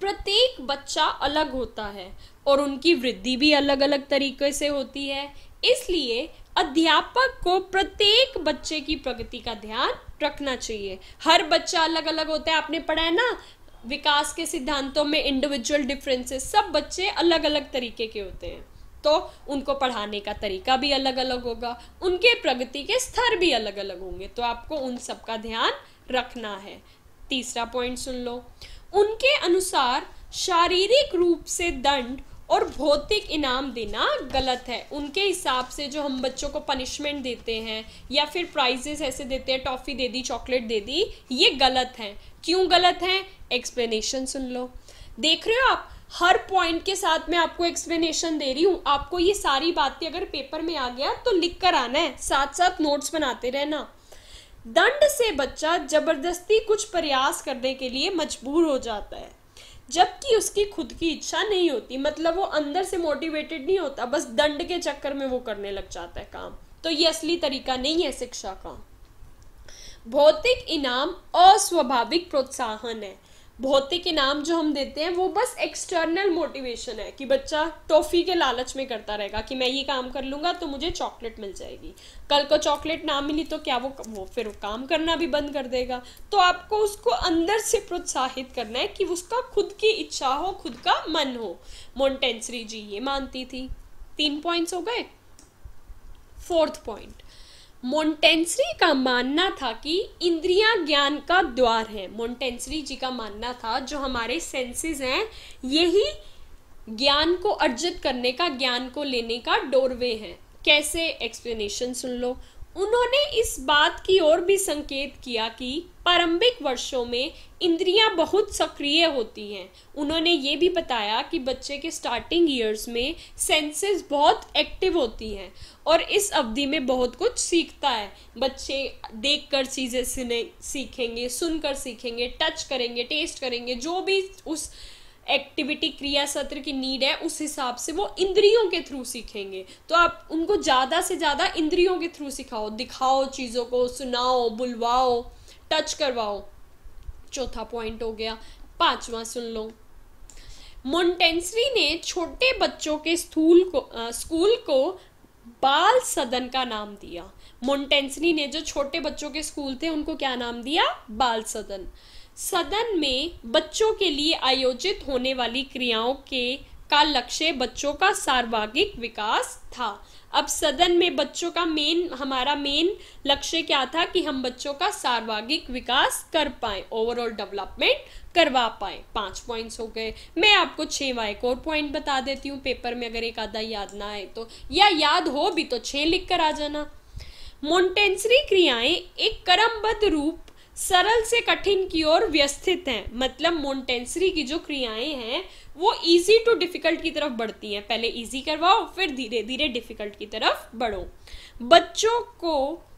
प्रत्येक बच्चा अलग होता है और उनकी वृद्धि भी अलग अलग तरीके से होती है इसलिए अध्यापक को प्रत्येक बच्चे की प्रगति का ध्यान रखना चाहिए हर बच्चा अलग अलग होता है आपने पढ़ा है ना विकास के सिद्धांतों में इंडिविजुअल डिफरेंसेस सब बच्चे अलग अलग तरीके के होते हैं तो उनको पढ़ाने का तरीका भी अलग अलग होगा उनके प्रगति के स्तर भी अलग अलग होंगे तो आपको उन सब का ध्यान रखना है तीसरा पॉइंट सुन लो उनके अनुसार शारीरिक रूप से दंड और भौतिक इनाम देना गलत है उनके हिसाब से जो हम बच्चों को पनिशमेंट देते हैं या फिर प्राइजेस ऐसे देते हैं टॉफ़ी दे दी चॉकलेट दे दी ये गलत है क्यों गलत है एक्सप्लेनेशन सुन लो देख रहे हो आप हर पॉइंट के साथ मैं आपको एक्सप्लेनेशन दे रही हूँ आपको ये सारी बातें अगर पेपर में आ गया तो लिख कर आना है साथ साथ नोट्स बनाते रहना दंड से बच्चा जबरदस्ती कुछ प्रयास करने के लिए मजबूर हो जाता है जबकि उसकी खुद की इच्छा नहीं होती मतलब वो अंदर से मोटिवेटेड नहीं होता बस दंड के चक्कर में वो करने लग जाता है काम तो ये असली तरीका नहीं है शिक्षा का भौतिक इनाम अस्वाभाविक प्रोत्साहन है भौतिक इनाम जो हम देते हैं वो बस एक्सटर्नल मोटिवेशन है कि बच्चा टॉफ़ी के लालच में करता रहेगा कि मैं ये काम कर लूंगा तो मुझे चॉकलेट मिल जाएगी कल को चॉकलेट ना मिली तो क्या वो वो फिर वो काम करना भी बंद कर देगा तो आपको उसको अंदर से प्रोत्साहित करना है कि उसका खुद की इच्छा हो खुद का मन हो मोन्टेंसरी जी ये मानती थी तीन पॉइंट्स हो गए फोर्थ पॉइंट मोन्टेंसरी का मानना था कि इंद्रियां ज्ञान का द्वार है मोन्टेंसरी जी का मानना था जो हमारे सेंसेस हैं यही ज्ञान को अर्जित करने का ज्ञान को लेने का डोरवे है कैसे एक्सप्लेनेशन सुन लो उन्होंने इस बात की ओर भी संकेत किया कि प्रारंभिक वर्षों में इंद्रियां बहुत सक्रिय होती हैं उन्होंने ये भी बताया कि बच्चे के स्टार्टिंग ईयर्स में सेंसेस बहुत एक्टिव होती हैं और इस अवधि में बहुत कुछ सीखता है बच्चे देखकर चीज़ें सीखेंगे सुनकर सीखेंगे टच करेंगे टेस्ट करेंगे जो भी उस एक्टिविटी क्रिया सत्र की नीड है उस हिसाब से वो इंद्रियों के थ्रू सीखेंगे तो आप उनको ज़्यादा से ज़्यादा इंद्रियों के थ्रू सिखाओ दिखाओ चीज़ों को सुनाओ बुलवाओ टच करवाओ चौथा पॉइंट हो गया पांचवा सुन लो मोन्टेंसरी ने छोटे बच्चों के स्थूल को आ, स्कूल को बाल सदन का नाम दिया मोन्टेंसरी ने जो छोटे बच्चों के स्कूल थे उनको क्या नाम दिया बाल सदन सदन में बच्चों के लिए आयोजित होने वाली क्रियाओं के का लक्ष्य बच्चों का सार्वागिक विकास था अब सदन में बच्चों का मेन हमारा मेन लक्ष्य क्या था कि हम बच्चों का सार्वागिक विकास कर पाए ओवरऑल डेवलपमेंट करवा पाए पांच पॉइंट्स हो गए मैं आपको छह वा एक और पॉइंट बता देती हूँ पेपर में अगर एक आधा याद ना आए तो या याद हो भी तो छे लिख कर आ जाना मोन्टेंसरी क्रियाएं एक क्रमबद्ध रूप सरल से कठिन की ओर व्यस्थित हैं मतलब मोन्टेंसरी की जो क्रियाएं हैं वो इजी टू डिफिकल्ट की तरफ बढ़ती हैं पहले इजी करवाओ फिर धीरे धीरे डिफिकल्ट की तरफ बढ़ो बच्चों को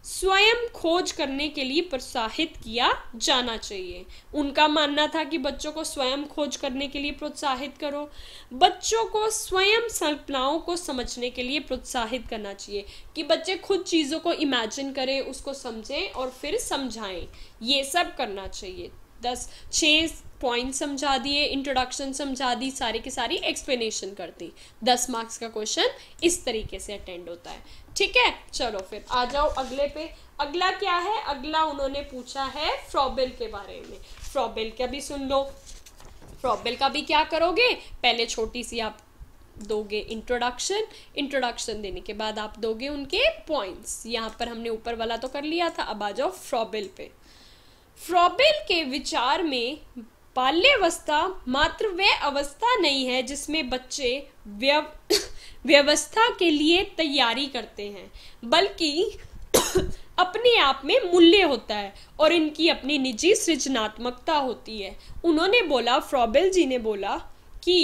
स्वयं खोज करने के लिए प्रोत्साहित किया जाना चाहिए उनका मानना था कि बच्चों को स्वयं खोज करने के लिए प्रोत्साहित करो बच्चों को स्वयं कल्पनाओं को समझने के लिए प्रोत्साहित करना चाहिए कि बच्चे खुद चीज़ों को इमेजिन करें उसको समझें और फिर समझाएं ये सब करना चाहिए दस छः पॉइंट समझा दिए इंट्रोडक्शन समझा दी सारे की सारी एक्सप्लेनेशन कर दी दस मार्क्स का क्वेश्चन इस तरीके से अटेंड होता है ठीक है चलो फिर आ जाओ अगले पे अगला क्या है अगला उन्होंने पूछा है फ्रॉबेल के बारे में फ्रॉबेल का भी सुन लो फ्रॉबेल का भी क्या करोगे पहले छोटी सी आप दोगे इंट्रोडक्शन इंट्रोडक्शन देने के बाद आप दोगे उनके पॉइंट्स यहाँ पर हमने ऊपर वाला तो कर लिया था अब आ जाओ फ्रॉबेल पे फ्रॉबेल के विचार में बाल्यावस्था मात्र वह अवस्था नहीं है जिसमें बच्चे व्यवस्था के लिए तैयारी करते हैं बल्कि अपने आप में मूल्य होता है और इनकी अपनी निजी सृजनात्मकता होती है उन्होंने बोला फ्रॉबेल जी ने बोला कि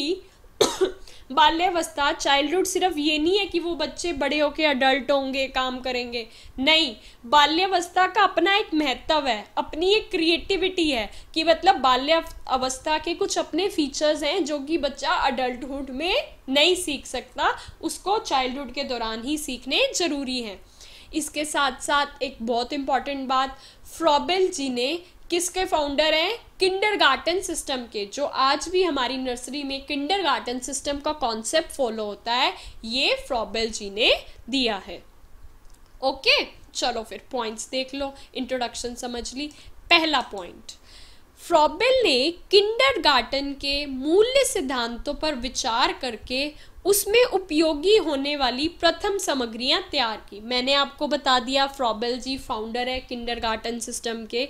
बाल्यावस्था चाइल्डहुड सिर्फ ये नहीं है कि वो बच्चे बड़े होके अडल्ट होंगे काम करेंगे नहीं बाल्यावस्था का अपना एक महत्व है अपनी एक क्रिएटिविटी है कि मतलब बाल्य अवस्था के कुछ अपने फीचर्स हैं जो कि बच्चा अडल्टहुड में नहीं सीख सकता उसको चाइल्डहुड के दौरान ही सीखने ज़रूरी हैं इसके साथ साथ एक बहुत इम्पॉर्टेंट बात फ्रॉबेल जी ने किसके फाउंडर हैं किंडरगार्टन सिस्टम के जो आज भी हमारी नर्सरी में किंडरगार्टन सिस्टम का कॉन्सेप्ट फॉलो होता है ये फ्रॉबेल जी ने दिया है ओके चलो फिर पॉइंट्स देख लो इंट्रोडक्शन समझ ली पहला पॉइंट फ्रॉबेल ने किंडरगार्टन के मूल्य सिद्धांतों पर विचार करके उसमें उपयोगी होने वाली प्रथम सामग्रियां तैयार की मैंने आपको बता दिया फ्रॉबेल जी फाउंडर है किंडरगार्टन सिस्टम के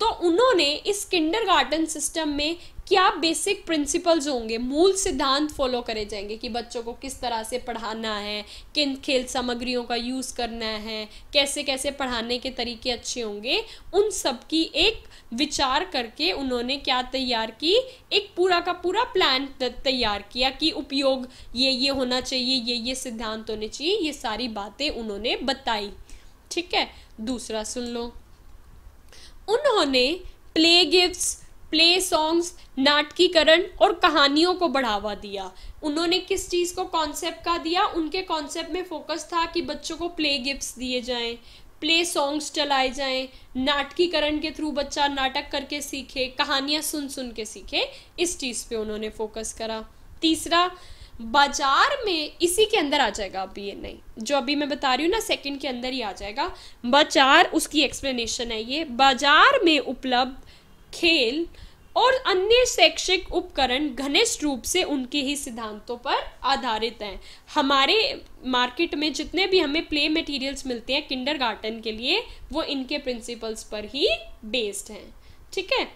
तो उन्होंने इस किंडर सिस्टम में क्या बेसिक प्रिंसिपल्स होंगे मूल सिद्धांत फॉलो करे जाएंगे कि बच्चों को किस तरह से पढ़ाना है किन खेल सामग्रियों का यूज़ करना है कैसे कैसे पढ़ाने के तरीके अच्छे होंगे उन सब की एक विचार करके उन्होंने क्या तैयार की एक पूरा का पूरा प्लान तैयार किया कि उपयोग ये ये होना चाहिए ये ये सिद्धांत होने चाहिए ये सारी बातें उन्होंने बताई ठीक है दूसरा सुन लो उन्होंने प्ले गिफ्ट्स प्ले सॉन्ग्स नाटकीकरण और कहानियों को बढ़ावा दिया उन्होंने किस चीज़ को कॉन्सेप्ट का दिया उनके कॉन्सेप्ट में फोकस था कि बच्चों को प्ले गिफ्ट्स दिए जाएं प्ले सॉन्ग्स चलाए जाएं नाटकीकरण के थ्रू बच्चा नाटक करके सीखे कहानियाँ सुन सुन के सीखे इस चीज़ पे उन्होंने फोकस करा तीसरा बाजार में इसी के अंदर आ जाएगा अभी ये नहीं जो अभी मैं बता रही हूँ ना सेकंड के अंदर ही आ जाएगा बाजार उसकी एक्सप्लेनेशन है ये बाजार में उपलब्ध खेल और अन्य शैक्षिक उपकरण घनिष्ठ रूप से उनके ही सिद्धांतों पर आधारित हैं हमारे मार्केट में जितने भी हमें प्ले मटेरियल्स मिलते हैं किंडर गार्टन के लिए वो इनके प्रिंसिपल्स पर ही बेस्ड हैं ठीक है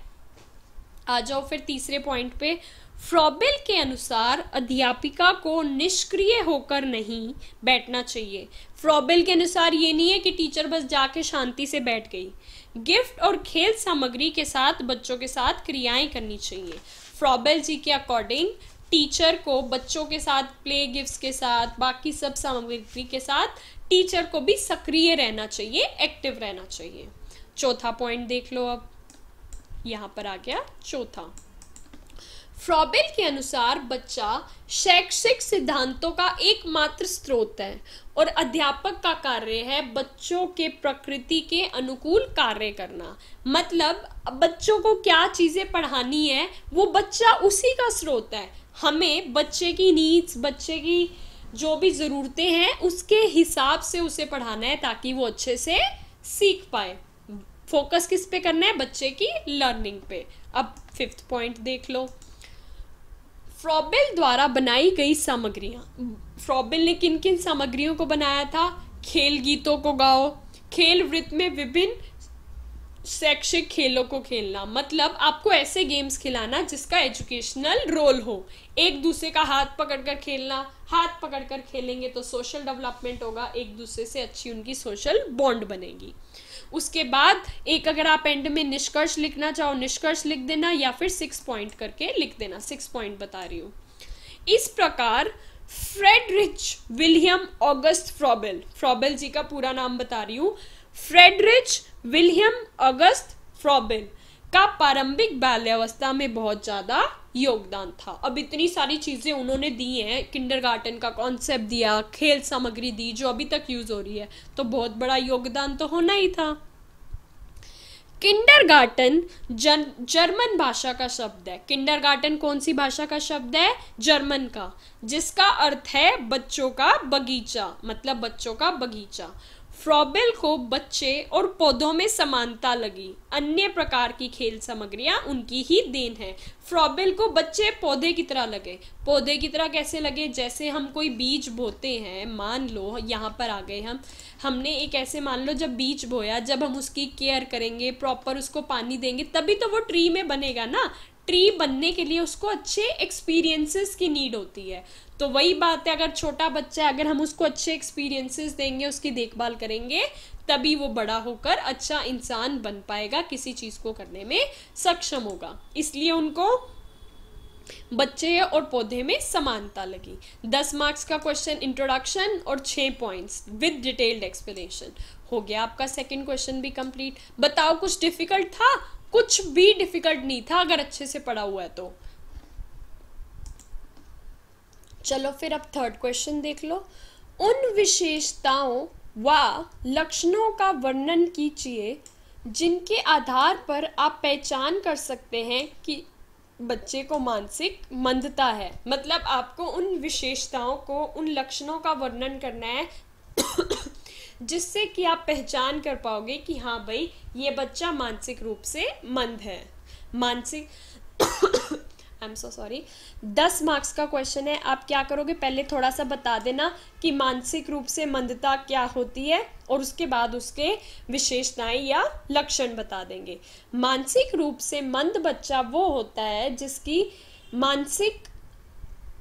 आ जाओ फिर तीसरे पॉइंट पे फ्रॉबिल के अनुसार अध्यापिका को निष्क्रिय होकर नहीं बैठना चाहिए फ्रॉबिल के अनुसार ये नहीं है कि टीचर बस जाके शांति से बैठ गई गिफ्ट और खेल सामग्री के साथ बच्चों के साथ क्रियाएं करनी चाहिए फ्रॉबेल जी के अकॉर्डिंग टीचर को बच्चों के साथ प्ले गिफ्ट के साथ बाकी सब सामग्री के साथ टीचर को भी सक्रिय रहना चाहिए एक्टिव रहना चाहिए चौथा पॉइंट देख लो अब यहाँ पर आ गया चौथा फ्रॉबेल के अनुसार बच्चा शैक्षिक सिद्धांतों का एकमात्र स्रोत है और अध्यापक का कार्य है बच्चों के प्रकृति के अनुकूल कार्य करना मतलब बच्चों को क्या चीज़ें पढ़ानी है वो बच्चा उसी का स्रोत है हमें बच्चे की नीड्स बच्चे की जो भी ज़रूरतें हैं उसके हिसाब से उसे पढ़ाना है ताकि वो अच्छे से सीख पाए फोकस किस पे करना है बच्चे की लर्निंग पे अब फिफ्थ पॉइंट देख लो फ्रॉबेल द्वारा बनाई गई सामग्रियाँ फ्रॉबेल ने किन किन सामग्रियों को बनाया था खेल गीतों को गाओ खेल वृत्त में विभिन्न शैक्षिक खेलों को खेलना मतलब आपको ऐसे गेम्स खिलाना जिसका एजुकेशनल रोल हो एक दूसरे का हाथ पकड़कर खेलना हाथ पकड़कर खेलेंगे तो सोशल डेवलपमेंट होगा एक दूसरे से अच्छी उनकी सोशल बॉन्ड बनेगी उसके बाद एक अगर आप एंड में निष्कर्ष लिखना चाहो निष्कर्ष लिख देना या फिर सिक्स पॉइंट करके लिख देना सिक्स पॉइंट बता रही हूँ इस प्रकार Friedrich William August Froebel Froebel ji का पूरा नाम बता रही हूँ फ्रेडरिच विलियम ऑगस्ट फ्रॉबेल का प्रारंभिक बाल्यावस्था में बहुत ज़्यादा योगदान था अब इतनी सारी चीज़ें उन्होंने दी हैं गार्टन का कॉन्सेप्ट दिया खेल सामग्री दी जो अभी तक यूज़ हो रही है तो बहुत बड़ा योगदान तो होना ही था गार्टन जन जर्मन भाषा का शब्द है गार्टन कौन सी भाषा का शब्द है जर्मन का जिसका अर्थ है बच्चों का बगीचा मतलब बच्चों का बगीचा फ्रॉबेल को बच्चे और पौधों में समानता लगी अन्य प्रकार की खेल सामग्रियां उनकी ही देन है फ्रॉबेल को बच्चे पौधे की तरह लगे पौधे की तरह कैसे लगे जैसे हम कोई बीज बोते हैं मान लो यहाँ पर आ गए हम हमने एक ऐसे मान लो जब बीज बोया जब हम उसकी केयर करेंगे प्रॉपर उसको पानी देंगे तभी तो वो ट्री में बनेगा ना ट्री बनने के लिए उसको अच्छे एक्सपीरियंसेस की नीड होती है तो वही बात है अगर छोटा बच्चा है अगर हम उसको अच्छे एक्सपीरियंसेस देंगे उसकी देखभाल करेंगे तभी वो बड़ा होकर अच्छा इंसान बन पाएगा किसी चीज़ को करने में सक्षम होगा इसलिए उनको बच्चे और पौधे में समानता लगी दस मार्क्स का क्वेश्चन इंट्रोडक्शन और छह पॉइंट्स विद डिटेल्ड एक्सप्लेनेशन हो गया आपका सेकंड क्वेश्चन भी कंप्लीट बताओ कुछ डिफिकल्ट था कुछ भी डिफिकल्ट नहीं था अगर अच्छे से पढ़ा हुआ है तो चलो फिर अब थर्ड क्वेश्चन देख लो उन विशेषताओं व लक्षणों का वर्णन कीजिए जिनके आधार पर आप पहचान कर सकते हैं कि बच्चे को मानसिक मंदता है मतलब आपको उन विशेषताओं को उन लक्षणों का वर्णन करना है जिससे कि आप पहचान कर पाओगे कि हाँ भाई ये बच्चा मानसिक रूप से मंद है मानसिक आई एम सो सॉरी दस मार्क्स का क्वेश्चन है आप क्या करोगे पहले थोड़ा सा बता देना कि मानसिक रूप से मंदता क्या होती है और उसके बाद उसके विशेषताएं या लक्षण बता देंगे मानसिक रूप से मंद बच्चा वो होता है जिसकी मानसिक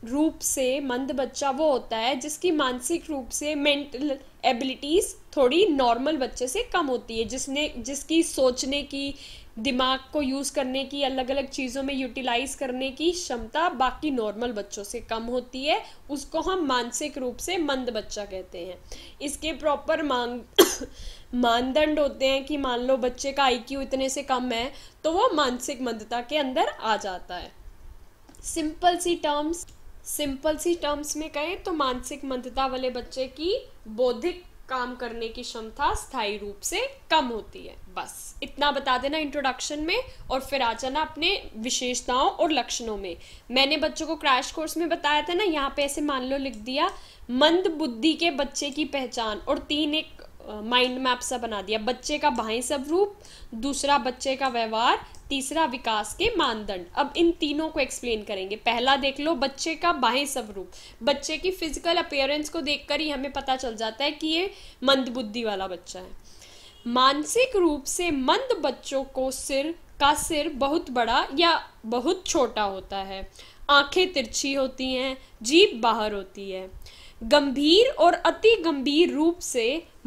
रूप से मंद बच्चा वो होता है जिसकी मानसिक रूप से मेंटल एबिलिटीज़ थोड़ी नॉर्मल बच्चे से कम होती है जिसने जिसकी सोचने की दिमाग को यूज़ करने की अलग अलग चीज़ों में यूटिलाइज करने की क्षमता बाकी नॉर्मल बच्चों से कम होती है उसको हम मानसिक रूप से मंद बच्चा कहते हैं इसके प्रॉपर मान मानदंड होते हैं कि मान लो बच्चे का आईक्यू इतने से कम है तो वो मानसिक मंदता के अंदर आ जाता है सिंपल सी टर्म्स सिंपल सी टर्म्स में कहें तो मानसिक मंदता वाले बच्चे की बौद्धिक काम करने की क्षमता स्थायी रूप से कम होती है बस इतना बता देना इंट्रोडक्शन में और फिर आ जाना अपने विशेषताओं और लक्षणों में मैंने बच्चों को क्रैश कोर्स में बताया था ना यहाँ पे ऐसे मान लो लिख दिया मंद बुद्धि के बच्चे की पहचान और तीन एक माइंड मैप सा बना दिया बच्चे का बाहें स्वरूप दूसरा बच्चे का व्यवहार तीसरा विकास के मानदंड अब इन तीनों को एक्सप्लेन करेंगे पहला देख लो बच्चे का बाहें स्वरूप बच्चे की फिजिकल अपेयरेंस को देखकर ही हमें पता चल जाता है कि ये मंदबुद्धि वाला बच्चा है मानसिक रूप से मंद बच्चों को सिर का सिर बहुत बड़ा या बहुत छोटा होता है आंखें तिरछी होती हैं जीभ बाहर होती है गंभीर और अति गंभीर रूप से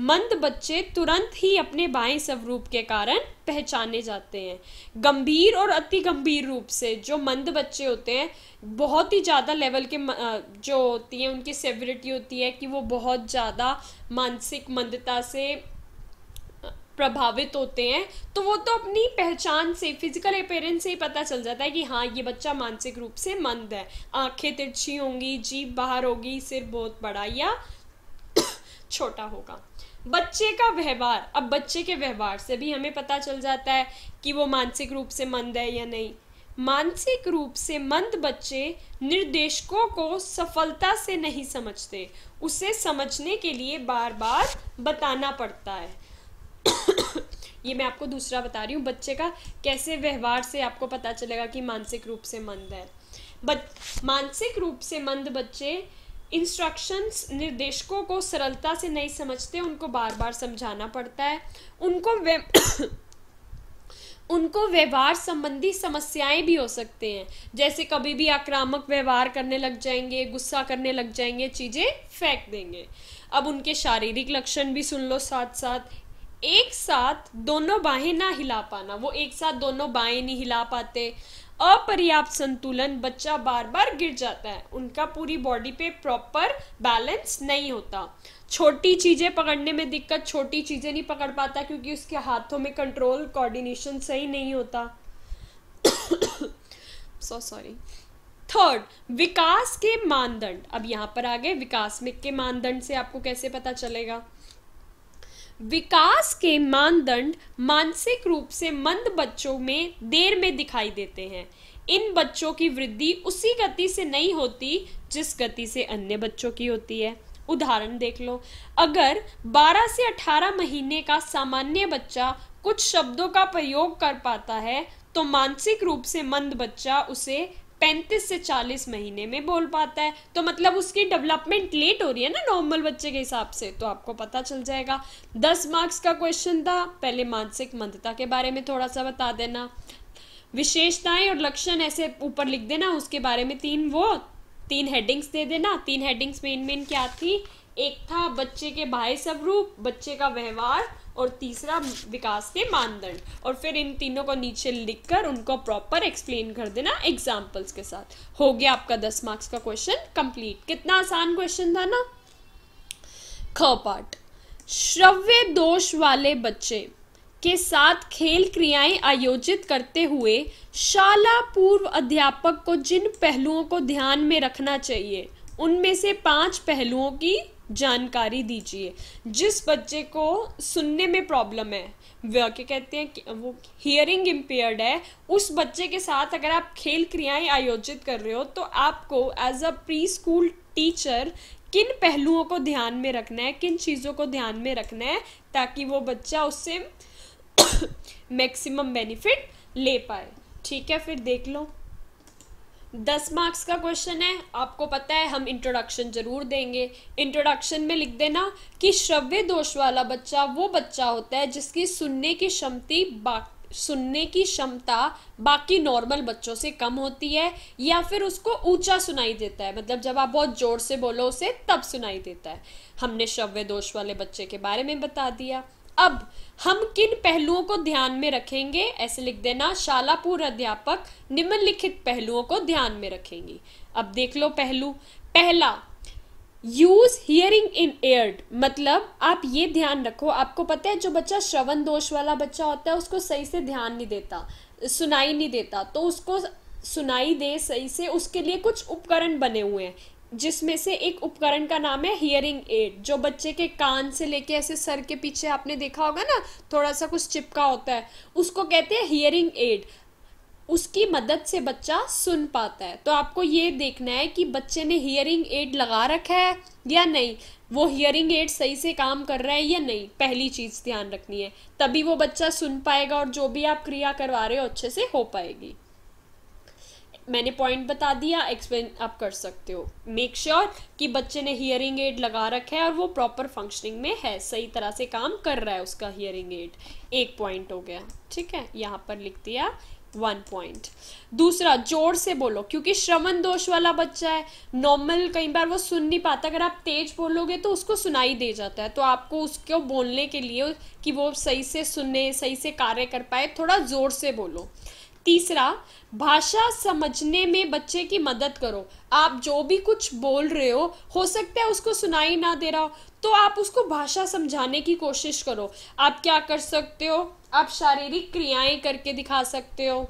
मंद बच्चे तुरंत ही अपने बाएं स्वरूप के कारण पहचाने जाते हैं गंभीर और अति गंभीर रूप से जो मंद बच्चे होते हैं बहुत ही ज़्यादा लेवल के जो होती है उनकी सेवरिटी होती है कि वो बहुत ज़्यादा मानसिक मंदता से प्रभावित होते हैं तो वो तो अपनी पहचान से फिजिकल अपेयरेंस से ही पता चल जाता है कि हाँ ये बच्चा मानसिक रूप से मंद है आंखें तिरछी होंगी जीभ बाहर होगी सिर बहुत बड़ा या छोटा होगा बच्चे का व्यवहार अब बच्चे के व्यवहार से भी हमें पता चल जाता है कि वो मानसिक रूप से मंद है या नहीं मानसिक रूप से मंद बच्चे निर्देशकों को सफलता से नहीं समझते उसे समझने के लिए बार बार बताना पड़ता है ये मैं आपको दूसरा बता रही हूँ बच्चे का कैसे व्यवहार से आपको पता चलेगा कि मानसिक रूप से मंद है बच मानसिक रूप से मंद बच्चे इंस्ट्रक्शंस निर्देशकों को सरलता से नहीं समझते उनको बार बार समझाना पड़ता है उनको वे उनको व्यवहार संबंधी समस्याएं भी हो सकते हैं जैसे कभी भी आक्रामक व्यवहार करने लग जाएंगे गुस्सा करने लग जाएंगे चीज़ें फेंक देंगे अब उनके शारीरिक लक्षण भी सुन लो साथ साथ एक साथ दोनों बाहें ना हिला पाना वो एक साथ दोनों बाहें नहीं हिला पाते अपर्याप्त संतुलन बच्चा बार बार गिर जाता है उनका पूरी बॉडी पे प्रॉपर बैलेंस नहीं होता छोटी चीज़ें पकड़ने में दिक्कत छोटी चीज़ें नहीं पकड़ पाता क्योंकि उसके हाथों में कंट्रोल कोऑर्डिनेशन सही नहीं होता सो सॉरी थर्ड विकास के मानदंड अब यहाँ पर आ गए विकास में के मानदंड से आपको कैसे पता चलेगा विकास के मानदंड मानसिक रूप से मंद बच्चों में देर में दिखाई देते हैं इन बच्चों की वृद्धि उसी गति से नहीं होती जिस गति से अन्य बच्चों की होती है उदाहरण देख लो अगर 12 से 18 महीने का सामान्य बच्चा कुछ शब्दों का प्रयोग कर पाता है तो मानसिक रूप से मंद बच्चा उसे पैंतीस से चालीस महीने में बोल पाता है तो मतलब उसकी डेवलपमेंट लेट हो रही है ना नॉर्मल बच्चे के हिसाब से तो आपको पता चल जाएगा दस मार्क्स का क्वेश्चन था पहले मानसिक मंदता के बारे में थोड़ा सा बता देना विशेषताएं और लक्षण ऐसे ऊपर लिख देना उसके बारे में तीन वो तीन हेडिंग्स दे देना तीन हेडिंग्स मेन मेन क्या थी एक था बच्चे के बाह्य स्वरूप बच्चे का व्यवहार और तीसरा विकास के मानदंड और फिर इन तीनों को नीचे लिखकर उनको प्रॉपर एक्सप्लेन कर देना एग्जाम्पल्स के साथ हो गया आपका दस मार्क्स का क्वेश्चन कंप्लीट कितना आसान क्वेश्चन था ना ख पार्ट श्रव्य दोष वाले बच्चे के साथ खेल क्रियाएं आयोजित करते हुए शाला पूर्व अध्यापक को जिन पहलुओं को ध्यान में रखना चाहिए उनमें से पांच पहलुओं की जानकारी दीजिए जिस बच्चे को सुनने में प्रॉब्लम है वह क्या कहते हैं वो हियरिंग इम्पेयर्ड है उस बच्चे के साथ अगर आप खेल क्रियाएं आयोजित कर रहे हो तो आपको as a pre school teacher किन पहलुओं को ध्यान में रखना है किन चीज़ों को ध्यान में रखना है ताकि वो बच्चा उससे मैक्सिमम बेनिफिट ले पाए ठीक है फिर देख लो दस मार्क्स का क्वेश्चन है आपको पता है हम इंट्रोडक्शन जरूर देंगे इंट्रोडक्शन में लिख देना कि श्रव्य दोष वाला बच्चा वो बच्चा होता है जिसकी सुनने की क्षमति सुनने की क्षमता बाकी नॉर्मल बच्चों से कम होती है या फिर उसको ऊंचा सुनाई देता है मतलब जब आप बहुत जोर से बोलो उसे तब सुनाई देता है हमने श्रव्य दोष वाले बच्चे के बारे में बता दिया अब हम किन पहलुओं को ध्यान में रखेंगे ऐसे लिख देना शालापुर अध्यापक निम्नलिखित पहलुओं को ध्यान में रखेंगी अब देख लो पहलू पहला यूज हियरिंग इन एयर्ड मतलब आप ये ध्यान रखो आपको पता है जो बच्चा श्रवण दोष वाला बच्चा होता है उसको सही से ध्यान नहीं देता सुनाई नहीं देता तो उसको सुनाई दे सही से उसके लिए कुछ उपकरण बने हुए हैं जिसमें से एक उपकरण का नाम है हियरिंग एड जो बच्चे के कान से लेके ऐसे सर के पीछे आपने देखा होगा ना थोड़ा सा कुछ चिपका होता है उसको कहते हैं हियरिंग एड उसकी मदद से बच्चा सुन पाता है तो आपको ये देखना है कि बच्चे ने हियरिंग एड लगा रखा है या नहीं वो हियरिंग एड सही से काम कर रहा है या नहीं पहली चीज़ ध्यान रखनी है तभी वो बच्चा सुन पाएगा और जो भी आप क्रिया करवा रहे हो अच्छे से हो पाएगी मैंने पॉइंट बता दिया एक्सप्लेन आप कर सकते हो मेक श्योर sure कि बच्चे ने हियरिंग एड लगा रखा है और वो प्रॉपर फंक्शनिंग में है सही तरह से काम कर रहा है उसका हियरिंग एड एक पॉइंट हो गया ठीक है यहाँ पर लिख दिया वन पॉइंट दूसरा जोर से बोलो क्योंकि श्रवण दोष वाला बच्चा है नॉर्मल कई बार वो सुन नहीं पाता अगर आप तेज बोलोगे तो उसको सुनाई दे जाता है तो आपको उसको बोलने के लिए कि वो सही से सुने सही से कार्य कर पाए थोड़ा जोर से बोलो तीसरा भाषा समझने में बच्चे की मदद करो आप जो भी कुछ बोल रहे हो हो सकता है उसको सुनाई ना दे रहा हो तो आप उसको भाषा समझाने की कोशिश करो आप क्या कर सकते हो आप शारीरिक क्रियाएं करके दिखा सकते हो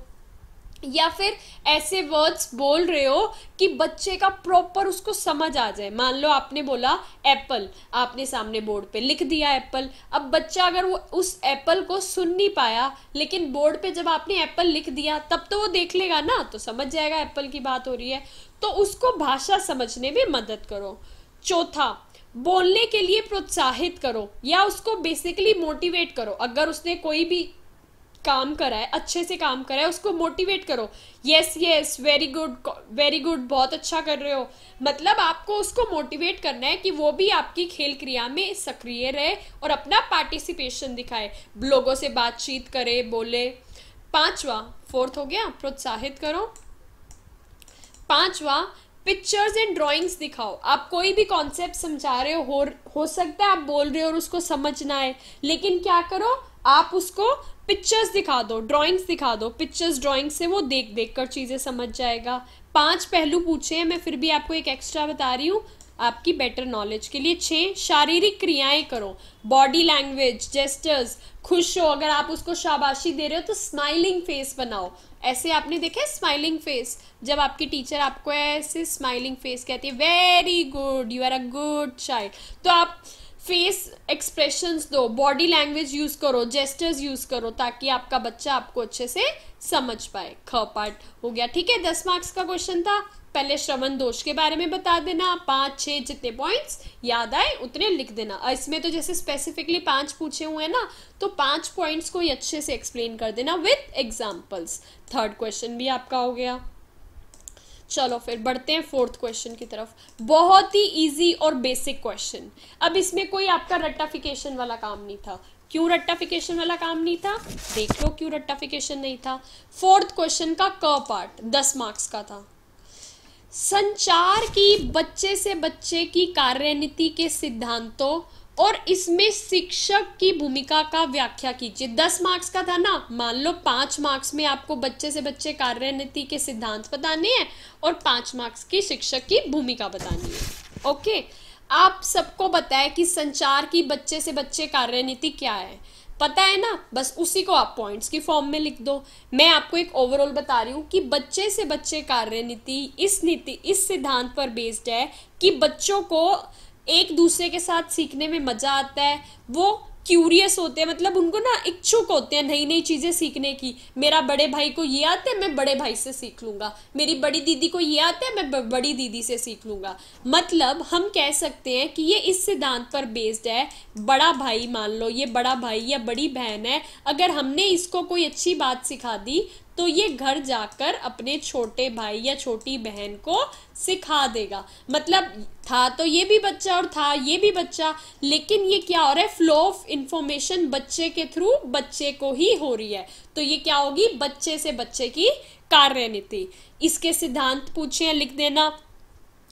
या फिर ऐसे वर्ड्स बोल रहे हो कि बच्चे का प्रॉपर उसको समझ आ जाए मान लो आपने बोला एप्पल आपने सामने बोर्ड पे लिख दिया एप्पल अब बच्चा अगर वो उस एप्पल को सुन नहीं पाया लेकिन बोर्ड पे जब आपने एप्पल लिख दिया तब तो वो देख लेगा ना तो समझ जाएगा एप्पल की बात हो रही है तो उसको भाषा समझने में मदद करो चौथा बोलने के लिए प्रोत्साहित करो या उसको बेसिकली मोटिवेट करो अगर उसने कोई भी काम कराए अच्छे से काम करा है उसको मोटिवेट करो yes yes very good very good बहुत अच्छा कर रहे हो मतलब आपको उसको मोटिवेट करना है कि वो भी आपकी खेल क्रिया में सक्रिय रहे और अपना पार्टिसिपेशन दिखाए लोगों से बातचीत करे बोले पांचवा फोर्थ हो गया प्रोत्साहित करो पांचवा पिक्चर्स एंड ड्राइंग्स दिखाओ आप कोई भी कॉन्सेप्ट समझा रहे हो हो सकता है आप बोल रहे हो और उसको समझना है लेकिन क्या करो आप उसको पिक्चर्स दिखा दो ड्राइंग्स दिखा दो पिक्चर्स ड्राइंग्स से वो देख देख कर चीज़ें समझ जाएगा पांच पहलू पूछे हैं मैं फिर भी आपको एक एक्स्ट्रा बता रही हूँ आपकी बेटर नॉलेज के लिए छः शारीरिक क्रियाएं करो बॉडी लैंग्वेज जेस्टर्स खुश हो अगर आप उसको शाबाशी दे रहे हो तो स्माइलिंग फेस बनाओ ऐसे आपने देखा स्माइलिंग फेस जब आपकी टीचर आपको ऐसे स्माइलिंग फेस कहती है very good you are a good child तो आप फेस एक्सप्रेशंस दो बॉडी लैंग्वेज यूज करो जेस्टर्स यूज करो ताकि आपका बच्चा आपको अच्छे से समझ पाए ख पार्ट हो गया ठीक है दस मार्क्स का क्वेश्चन था पहले श्रवण दोष के बारे में बता देना पाँच छः जितने पॉइंट्स याद आए उतने लिख देना और इसमें तो जैसे स्पेसिफिकली पांच पूछे हुए हैं ना तो पांच पॉइंट्स को अच्छे से एक्सप्लेन कर देना विथ एग्जाम्पल्स थर्ड क्वेश्चन भी आपका हो गया चलो फिर बढ़ते हैं फोर्थ क्वेश्चन की तरफ बहुत ही इजी और बेसिक क्वेश्चन अब इसमें कोई आपका रट्टाफिकेशन वाला काम नहीं था क्यों रट्टाफिकेशन वाला काम नहीं था देख लो क्यों रट्टाफिकेशन नहीं था फोर्थ क्वेश्चन का क पार्ट दस मार्क्स का था संचार की बच्चे से बच्चे की कार्यनीति के सिद्धांतों और इसमें शिक्षक की भूमिका का व्याख्या कीजिए दस मार्क्स का था ना मान लो पांच मार्क्स में आपको बच्चे से बच्चे कार्यनीति के सिद्धांत बताने हैं और पांच मार्क्स की शिक्षक की भूमिका बतानी है ओके आप सबको बताए कि संचार की बच्चे से बच्चे कार्यनीति क्या है पता है ना बस उसी को आप पॉइंट्स की फॉर्म में लिख दो मैं आपको एक ओवरऑल बता रही हूँ कि बच्चे से बच्चे कार्यनीति इस नीति इस सिद्धांत पर बेस्ड है कि बच्चों को एक दूसरे के साथ सीखने में मज़ा आता है वो क्यूरियस होते हैं मतलब उनको ना इच्छुक होते हैं नई नई चीज़ें सीखने की मेरा बड़े भाई को ये आता है मैं बड़े भाई से सीख लूँगा मेरी बड़ी दीदी को ये आता है मैं बड़ी दीदी से सीख लूँगा मतलब हम कह सकते हैं कि ये इस सिद्धांत पर बेस्ड है बड़ा भाई मान लो ये बड़ा भाई या बड़ी बहन है अगर हमने इसको कोई अच्छी बात सिखा दी तो ये घर जाकर अपने छोटे भाई या छोटी बहन को सिखा देगा मतलब था तो ये भी बच्चा और था ये भी बच्चा लेकिन ये क्या हो रहा है फ्लो ऑफ इंफॉर्मेशन बच्चे के थ्रू बच्चे को ही हो रही है तो ये क्या होगी बच्चे से बच्चे की कार्यनीति इसके सिद्धांत पूछे लिख देना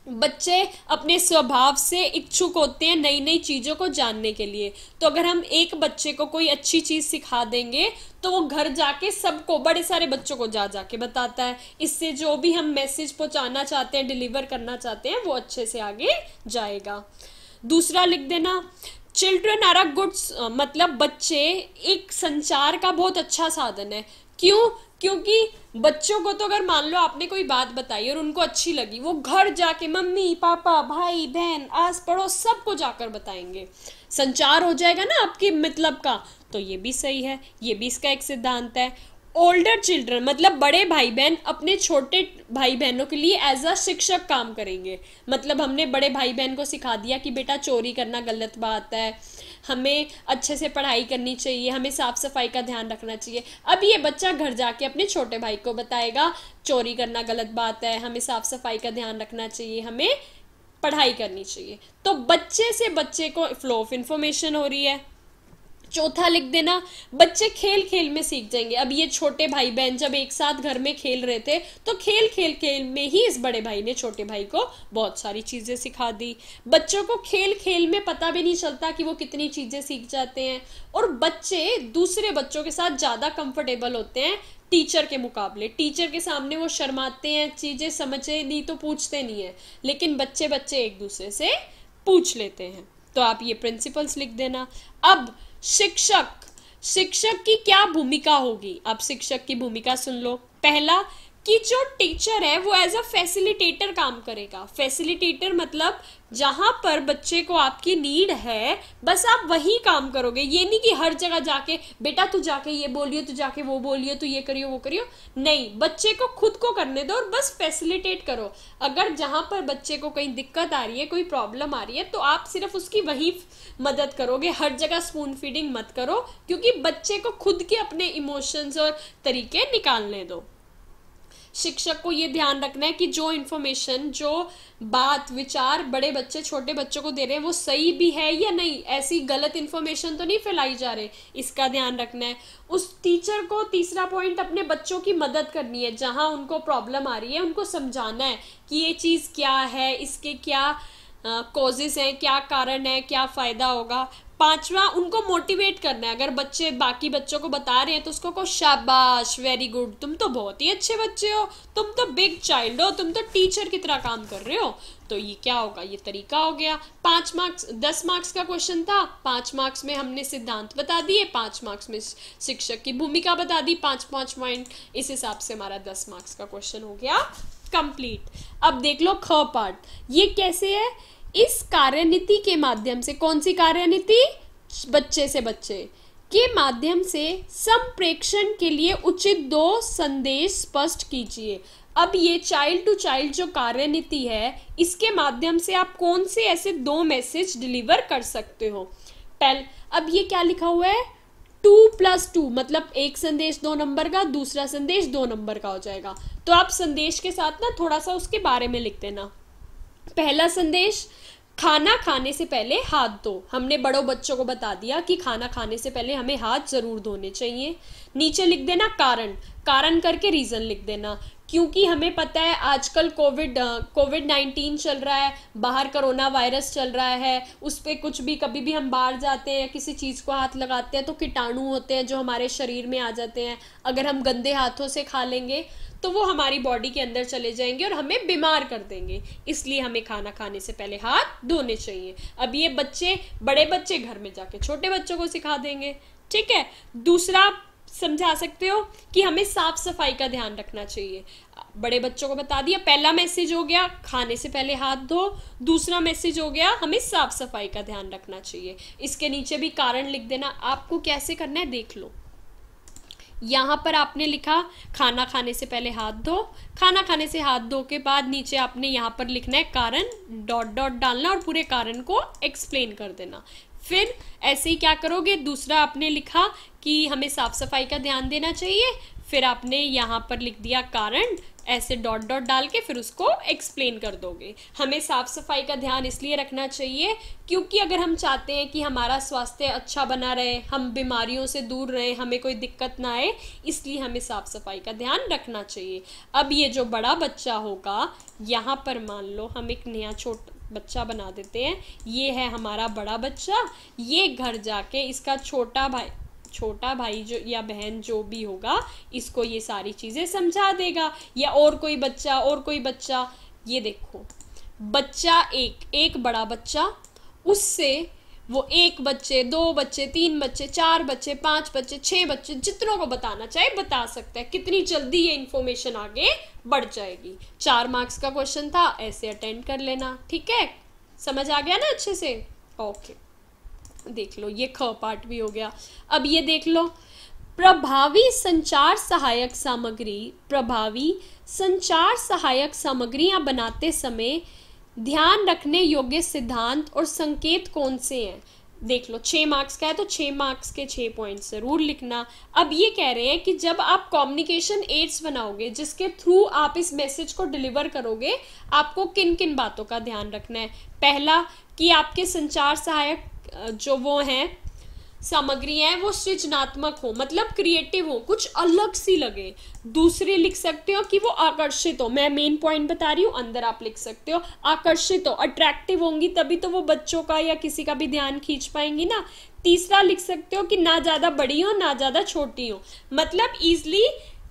बच्चे अपने स्वभाव से इच्छुक होते हैं नई नई चीज़ों को जानने के लिए तो अगर हम एक बच्चे को कोई अच्छी चीज़ सिखा देंगे तो वो घर जाके सबको बड़े सारे बच्चों को जा जाके बताता है इससे जो भी हम मैसेज पहुंचाना चाहते हैं डिलीवर करना चाहते हैं वो अच्छे से आगे जाएगा दूसरा लिख देना चिल्ड्रन आर अ गुड्स मतलब बच्चे एक संचार का बहुत अच्छा साधन है क्यों क्योंकि बच्चों को तो अगर मान लो आपने कोई बात बताई और उनको अच्छी लगी वो घर जाके मम्मी पापा भाई बहन आस पड़ोस सबको जाकर बताएंगे संचार हो जाएगा ना आपके मतलब का तो ये भी सही है ये भी इसका एक सिद्धांत है ओल्डर चिल्ड्रन मतलब बड़े भाई बहन अपने छोटे भाई बहनों के लिए एज अ शिक्षक काम करेंगे मतलब हमने बड़े भाई बहन को सिखा दिया कि बेटा चोरी करना गलत बात है हमें अच्छे से पढ़ाई करनी चाहिए हमें साफ़ सफाई का ध्यान रखना चाहिए अब ये बच्चा घर जाके अपने छोटे भाई को बताएगा चोरी करना गलत बात है हमें साफ़ सफाई का ध्यान रखना चाहिए हमें पढ़ाई करनी चाहिए तो बच्चे से बच्चे को फ्लो ऑफ इन्फॉर्मेशन हो रही है चौथा लिख देना बच्चे खेल खेल में सीख जाएंगे अब ये छोटे भाई बहन जब एक साथ घर में खेल रहे थे तो खेल खेल खेल में ही इस बड़े भाई ने छोटे भाई को बहुत सारी चीज़ें सिखा दी बच्चों को खेल खेल में पता भी नहीं चलता कि वो कितनी चीज़ें सीख जाते हैं और बच्चे दूसरे बच्चों के साथ ज़्यादा कंफर्टेबल होते हैं टीचर के मुकाबले टीचर के सामने वो शर्माते हैं चीज़ें समझे नहीं तो पूछते नहीं है लेकिन बच्चे बच्चे एक दूसरे से पूछ लेते हैं तो आप ये प्रिंसिपल्स लिख देना अब शिक्षक शिक्षक की क्या भूमिका होगी अब शिक्षक की भूमिका सुन लो पहला कि जो टीचर है वो एज अ फैसिलिटेटर काम करेगा फैसिलिटेटर मतलब जहाँ पर बच्चे को आपकी नीड है बस आप वही काम करोगे ये नहीं कि हर जगह जाके बेटा तू जाके ये बोलियो तू जाके वो बोलियो तू ये करियो वो करियो नहीं बच्चे को खुद को करने दो और बस फैसिलिटेट करो अगर जहाँ पर बच्चे को कहीं दिक्कत आ रही है कोई प्रॉब्लम आ रही है तो आप सिर्फ उसकी वही मदद करोगे हर जगह स्पून फीडिंग मत करो क्योंकि बच्चे को खुद के अपने इमोशंस और तरीके निकालने दो शिक्षक को ये ध्यान रखना है कि जो इन्फॉर्मेशन जो बात विचार बड़े बच्चे छोटे बच्चों को दे रहे हैं वो सही भी है या नहीं ऐसी गलत इन्फॉर्मेशन तो नहीं फैलाई जा रही इसका ध्यान रखना है उस टीचर को तीसरा पॉइंट अपने बच्चों की मदद करनी है जहाँ उनको प्रॉब्लम आ रही है उनको समझाना है कि ये चीज़ क्या है इसके क्या कॉजेज़ हैं क्या कारण है क्या फ़ायदा होगा पांचवा उनको मोटिवेट करना है अगर बच्चे बाकी बच्चों को बता रहे हैं तो उसको को शाबाश वेरी गुड तुम तो बहुत ही अच्छे बच्चे हो तुम तो बिग चाइल्ड हो तुम तो टीचर की तरह काम कर रहे हो तो ये क्या होगा ये तरीका हो गया पांच मार्क्स दस मार्क्स का क्वेश्चन था पांच मार्क्स में हमने सिद्धांत बता दिए पांच मार्क्स में शिक्षक की भूमिका बता दी पांच पांच पॉइंट इस हिसाब से हमारा दस मार्क्स का क्वेश्चन हो गया कंप्लीट अब देख लो ख पार्ट ये कैसे है इस कार्यनीति के माध्यम से कौन सी कार्यनीति बच्चे से बच्चे के माध्यम से संप्रेक्षण के लिए उचित दो संदेश स्पष्ट कीजिए अब ये चाइल्ड टू चाइल्ड जो कार्यनीति है इसके माध्यम से आप कौन से ऐसे दो मैसेज डिलीवर कर सकते हो पहल अब ये क्या लिखा हुआ है टू प्लस टू मतलब एक संदेश दो नंबर का दूसरा संदेश दो नंबर का हो जाएगा तो आप संदेश के साथ ना थोड़ा सा उसके बारे में लिख देना पहला संदेश खाना खाने से पहले हाथ धो हमने बड़ों बच्चों को बता दिया कि खाना खाने से पहले हमें हाथ ज़रूर धोने चाहिए नीचे लिख देना कारण कारण करके रीज़न लिख देना क्योंकि हमें पता है आजकल कोविड कोविड नाइन्टीन चल रहा है बाहर करोना वायरस चल रहा है उस पर कुछ भी कभी भी हम बाहर जाते हैं किसी चीज़ को हाथ लगाते हैं तो कीटाणु होते हैं जो हमारे शरीर में आ जाते हैं अगर हम गंदे हाथों से खा लेंगे तो वो हमारी बॉडी के अंदर चले जाएंगे और हमें बीमार कर देंगे इसलिए हमें खाना खाने से पहले हाथ धोने चाहिए अब ये बच्चे बड़े बच्चे घर में जाके छोटे बच्चों को सिखा देंगे ठीक है दूसरा समझा सकते हो कि हमें साफ सफाई का ध्यान रखना चाहिए बड़े बच्चों को बता दिया पहला मैसेज हो गया खाने से पहले हाथ धो दूसरा मैसेज हो गया हमें साफ सफाई का ध्यान रखना चाहिए इसके नीचे भी कारण लिख देना आपको कैसे करना है देख लो यहाँ पर आपने लिखा खाना खाने से पहले हाथ धो खाना खाने से हाथ धो के बाद नीचे आपने यहाँ पर लिखना है कारण डॉट डॉट डालना और पूरे कारण को एक्सप्लेन कर देना फिर ऐसे ही क्या करोगे दूसरा आपने लिखा कि हमें साफ सफाई का ध्यान देना चाहिए फिर आपने यहाँ पर लिख दिया कारण ऐसे डॉट डॉट डाल के फिर उसको एक्सप्लेन कर दोगे हमें साफ सफाई का ध्यान इसलिए रखना चाहिए क्योंकि अगर हम चाहते हैं कि हमारा स्वास्थ्य अच्छा बना रहे हम बीमारियों से दूर रहें हमें कोई दिक्कत ना आए इसलिए हमें साफ सफाई का ध्यान रखना चाहिए अब ये जो बड़ा बच्चा होगा यहाँ पर मान लो हम एक नया छोट बच्चा बना देते हैं ये है हमारा बड़ा बच्चा ये घर जाके इसका छोटा भाई छोटा भाई जो या बहन जो भी होगा इसको ये सारी चीज़ें समझा देगा या और कोई बच्चा और कोई बच्चा ये देखो बच्चा एक एक बड़ा बच्चा उससे वो एक बच्चे दो बच्चे तीन बच्चे चार बच्चे पांच बच्चे छह बच्चे जितनों को बताना चाहे बता सकता है कितनी जल्दी ये इन्फॉर्मेशन आगे बढ़ जाएगी चार मार्क्स का क्वेश्चन था ऐसे अटेंड कर लेना ठीक है समझ आ गया ना अच्छे से ओके okay. देख लो ये ख पार्ट भी हो गया अब ये देख लो प्रभावी संचार सहायक सामग्री प्रभावी संचार सहायक सामग्रियां बनाते समय ध्यान रखने योग्य सिद्धांत और संकेत कौन से हैं देख लो छः मार्क्स का है तो छः मार्क्स के छः पॉइंट ज़रूर लिखना अब ये कह रहे हैं कि जब आप कम्युनिकेशन एड्स बनाओगे जिसके थ्रू आप इस मैसेज को डिलीवर करोगे आपको किन किन बातों का ध्यान रखना है पहला कि आपके संचार सहायक जो वो हैं सामग्री है वो सृजनात्मक हो मतलब क्रिएटिव हो कुछ अलग सी लगे दूसरे लिख सकते हो कि वो आकर्षित हो मैं मेन पॉइंट बता रही हूँ अंदर आप लिख सकते हो आकर्षित हो अट्रैक्टिव होंगी तभी तो वो बच्चों का या किसी का भी ध्यान खींच पाएंगी ना तीसरा लिख सकते हो कि ना ज़्यादा बड़ी हो ना ज़्यादा छोटी हो मतलब ईजली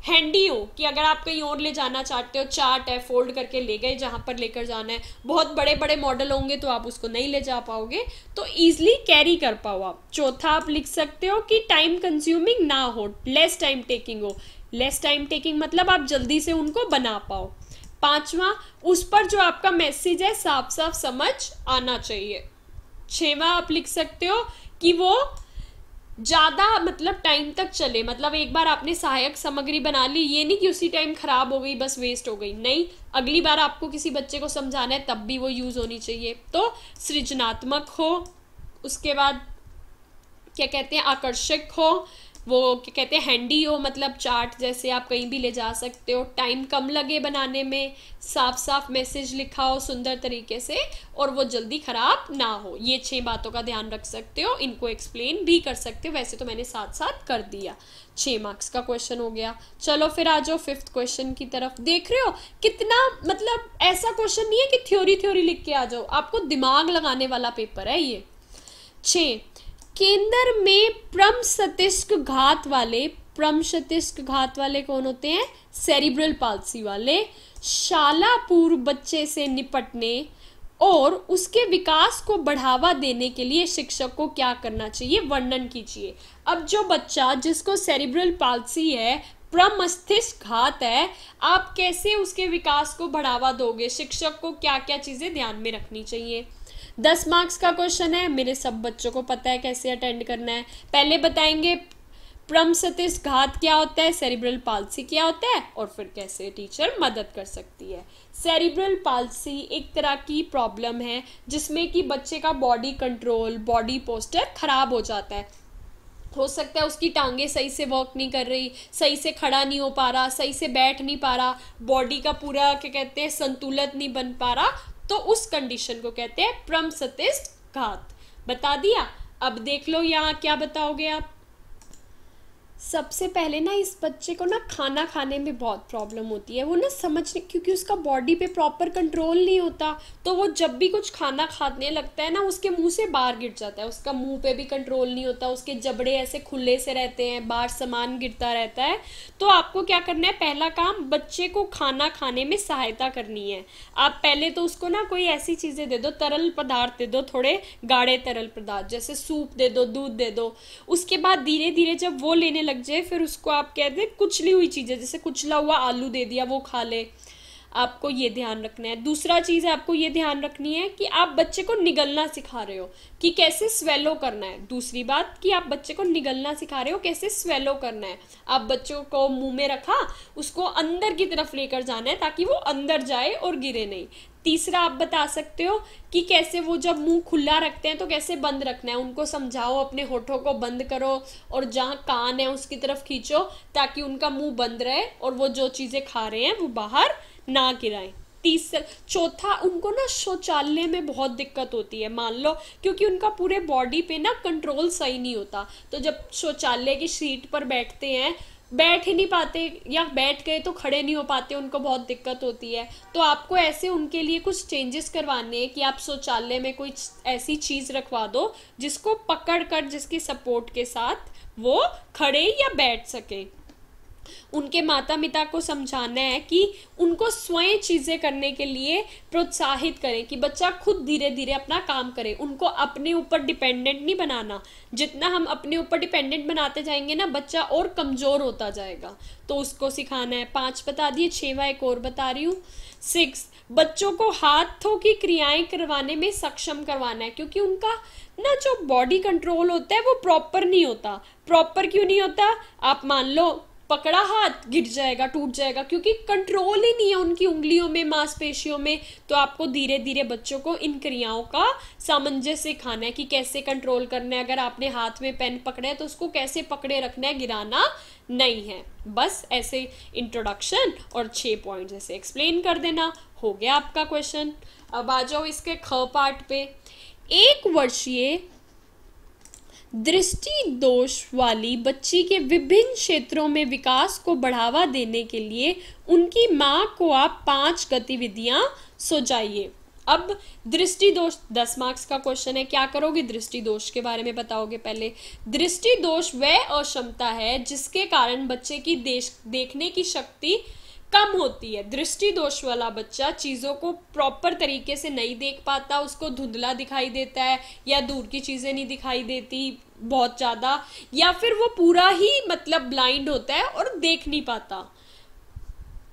हैंडी हो कि अगर आप कहीं और ले जाना चाहते हो चार्ट है फोल्ड करके ले गए जहाँ पर लेकर जाना है बहुत बड़े बड़े मॉडल होंगे तो आप उसको नहीं ले जा पाओगे तो ईजिली कैरी कर पाओ आप चौथा आप लिख सकते हो कि टाइम कंज्यूमिंग ना हो लेस टाइम टेकिंग हो लेस टाइम टेकिंग मतलब आप जल्दी से उनको बना पाओ पांचवा उस पर जो आपका मैसेज है साफ साफ समझ आना चाहिए छवा आप लिख सकते हो कि वो ज़्यादा मतलब टाइम तक चले मतलब एक बार आपने सहायक सामग्री बना ली ये नहीं कि उसी टाइम ख़राब हो गई बस वेस्ट हो गई नहीं अगली बार आपको किसी बच्चे को समझाना है तब भी वो यूज़ होनी चाहिए तो सृजनात्मक हो उसके बाद क्या कहते हैं आकर्षक हो वो क्या कहते हैं हैंडी हो मतलब चार्ट जैसे आप कहीं भी ले जा सकते हो टाइम कम लगे बनाने में साफ साफ मैसेज लिखा हो सुंदर तरीके से और वो जल्दी ख़राब ना हो ये छः बातों का ध्यान रख सकते हो इनको एक्सप्लेन भी कर सकते हो वैसे तो मैंने साथ साथ कर दिया छः मार्क्स का क्वेश्चन हो गया चलो फिर आ जाओ फिफ्थ क्वेश्चन की तरफ देख रहे हो कितना मतलब ऐसा क्वेश्चन नहीं है कि थ्योरी थ्योरी लिख के आ जाओ आपको दिमाग लगाने वाला पेपर है ये छः केंद्र में प्रम सतिष्क घात वाले प्रम सतिष्क घात वाले कौन होते हैं सेरिब्रल पालसी वाले शाला पूर्व बच्चे से निपटने और उसके विकास को बढ़ावा देने के लिए शिक्षक को क्या करना चाहिए वर्णन कीजिए अब जो बच्चा जिसको सेरिब्रल पालसी है प्रमस्तिष्क घात है आप कैसे उसके विकास को बढ़ावा दोगे शिक्षक को क्या क्या चीज़ें ध्यान में रखनी चाहिए दस मार्क्स का क्वेश्चन है मेरे सब बच्चों को पता है कैसे अटेंड करना है पहले बताएंगे प्रम सतीश घात क्या होता है सेरिब्रल पालसी क्या होता है और फिर कैसे टीचर मदद कर सकती है सेरिब्रल पालसी एक तरह की प्रॉब्लम है जिसमें कि बच्चे का बॉडी कंट्रोल बॉडी पोस्टर खराब हो जाता है हो सकता है उसकी टांगे सही से वर्क नहीं कर रही सही से खड़ा नहीं हो पा रहा सही से बैठ नहीं पा रहा बॉडी का पूरा क्या कहते हैं संतुलन नहीं बन पा रहा तो उस कंडीशन को कहते हैं प्रमसतिष्ठ घात बता दिया अब देख लो यहाँ क्या बताओगे आप सबसे पहले ना इस बच्चे को ना खाना खाने में बहुत प्रॉब्लम होती है वो ना समझ क्योंकि उसका बॉडी पे प्रॉपर कंट्रोल नहीं होता तो वो जब भी कुछ खाना खाने लगता है ना उसके मुंह से बाहर गिर जाता है उसका मुंह पे भी कंट्रोल नहीं होता उसके जबड़े ऐसे खुले से रहते हैं बाहर सामान गिरता रहता है तो आपको क्या करना है पहला काम बच्चे को खाना खाने में सहायता करनी है आप पहले तो उसको ना कोई ऐसी चीज़ें दे दो तरल पदार्थ दे दो थोड़े गाढ़े तरल पदार्थ जैसे सूप दे दो दूध दे दो उसके बाद धीरे धीरे जब वो लेने लग जाए फिर उसको आप कह दें कुचली हुई चीज़ें जैसे कुचला हुआ आलू दे दिया वो खा ले आपको ये ध्यान रखना है दूसरा चीज़ आपको ये ध्यान रखनी है कि आप बच्चे को निगलना सिखा रहे हो कि कैसे स्वेलो करना है दूसरी बात कि आप बच्चे को निगलना सिखा रहे हो कैसे स्वेलो करना है आप बच्चों को मुंह में रखा उसको अंदर की तरफ लेकर जाना है ताकि वो अंदर जाए और गिरे नहीं तीसरा आप बता सकते हो कि कैसे वो जब मुंह खुला रखते हैं तो कैसे बंद रखना है उनको समझाओ अपने होठों को बंद करो और जहाँ कान है उसकी तरफ खींचो ताकि उनका मुंह बंद रहे और वो जो चीज़ें खा रहे हैं वो बाहर ना गिराएं तीसरा चौथा उनको ना शौचालय में बहुत दिक्कत होती है मान लो क्योंकि उनका पूरे बॉडी पे ना कंट्रोल सही नहीं होता तो जब शौचालय की सीट पर बैठते हैं बैठ ही नहीं पाते या बैठ गए तो खड़े नहीं हो पाते उनको बहुत दिक्कत होती है तो आपको ऐसे उनके लिए कुछ चेंजेस करवाने हैं कि आप शौचालय में कोई ऐसी चीज़ रखवा दो जिसको पकड़ कर जिसकी सपोर्ट के साथ वो खड़े या बैठ सकें उनके माता पिता को समझाना है कि उनको स्वयं चीज़ें करने के लिए प्रोत्साहित करें कि बच्चा खुद धीरे धीरे अपना काम करे उनको अपने ऊपर डिपेंडेंट नहीं बनाना जितना हम अपने ऊपर डिपेंडेंट बनाते जाएंगे ना बच्चा और कमज़ोर होता जाएगा तो उसको सिखाना है पांच बता दिए छवा एक और बता रही हूँ सिक्स बच्चों को हाथों की क्रियाएं करवाने में सक्षम करवाना है क्योंकि उनका ना जो बॉडी कंट्रोल होता है वो प्रॉपर नहीं होता प्रॉपर क्यों नहीं होता आप मान लो पकड़ा हाथ गिर जाएगा टूट जाएगा क्योंकि कंट्रोल ही नहीं है उनकी उंगलियों में मांसपेशियों में तो आपको धीरे धीरे बच्चों को इन क्रियाओं का सामंजस्य सिखाना है कि कैसे कंट्रोल करना है अगर आपने हाथ में पेन पकड़ा है तो उसको कैसे पकड़े रखना है गिराना नहीं है बस ऐसे इंट्रोडक्शन और छः पॉइंट ऐसे एक्सप्लेन कर देना हो गया आपका क्वेश्चन अब आ जाओ इसके ख पार्ट पे एक वर्षीय दृष्टि दोष वाली बच्ची के विभिन्न क्षेत्रों में विकास को बढ़ावा देने के लिए उनकी माँ को आप पांच गतिविधियां सुझाइए अब दृष्टि दोष दस मार्क्स का क्वेश्चन है क्या करोगे दृष्टि दोष के बारे में बताओगे पहले दृष्टि दोष वह अक्षमता है जिसके कारण बच्चे की देश देखने की शक्ति कम होती है दृष्टि दोष वाला बच्चा चीज़ों को प्रॉपर तरीके से नहीं देख पाता उसको धुंधला दिखाई देता है या दूर की चीज़ें नहीं दिखाई देती बहुत ज़्यादा या फिर वो पूरा ही मतलब ब्लाइंड होता है और देख नहीं पाता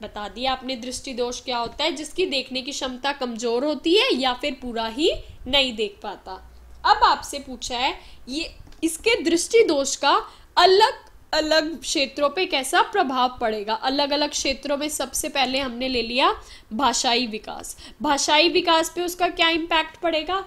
बता दिया आपने दृष्टि दोष क्या होता है जिसकी देखने की क्षमता कमज़ोर होती है या फिर पूरा ही नहीं देख पाता अब आपसे पूछा है ये इसके दृष्टि दोष का अलग अलग क्षेत्रों पे कैसा प्रभाव पड़ेगा अलग अलग क्षेत्रों में सबसे पहले हमने ले लिया भाषाई विकास भाषाई विकास पे उसका क्या इम्पैक्ट पड़ेगा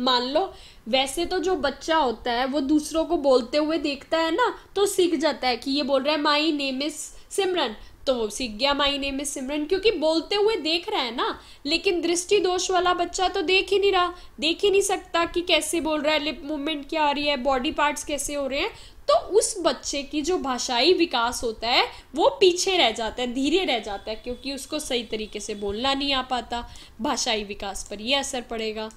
मान लो वैसे तो जो बच्चा होता है वो दूसरों को बोलते हुए देखता है ना तो सीख जाता है कि ये बोल रहा है माई नेम इज सिमरन तो वो सीख गया माई नेम इज सिमरन क्योंकि बोलते हुए देख रहा है ना लेकिन दृष्टि दोष वाला बच्चा तो देख ही नहीं रहा देख ही नहीं सकता कि कैसे बोल रहा है लिप मूवमेंट क्या आ रही है बॉडी पार्ट्स कैसे हो रहे हैं तो उस बच्चे की जो भाषाई विकास होता है वो पीछे रह जाता है धीरे रह जाता है क्योंकि उसको सही तरीके से बोलना नहीं आ पाता भाषाई विकास पर ये असर पड़ेगा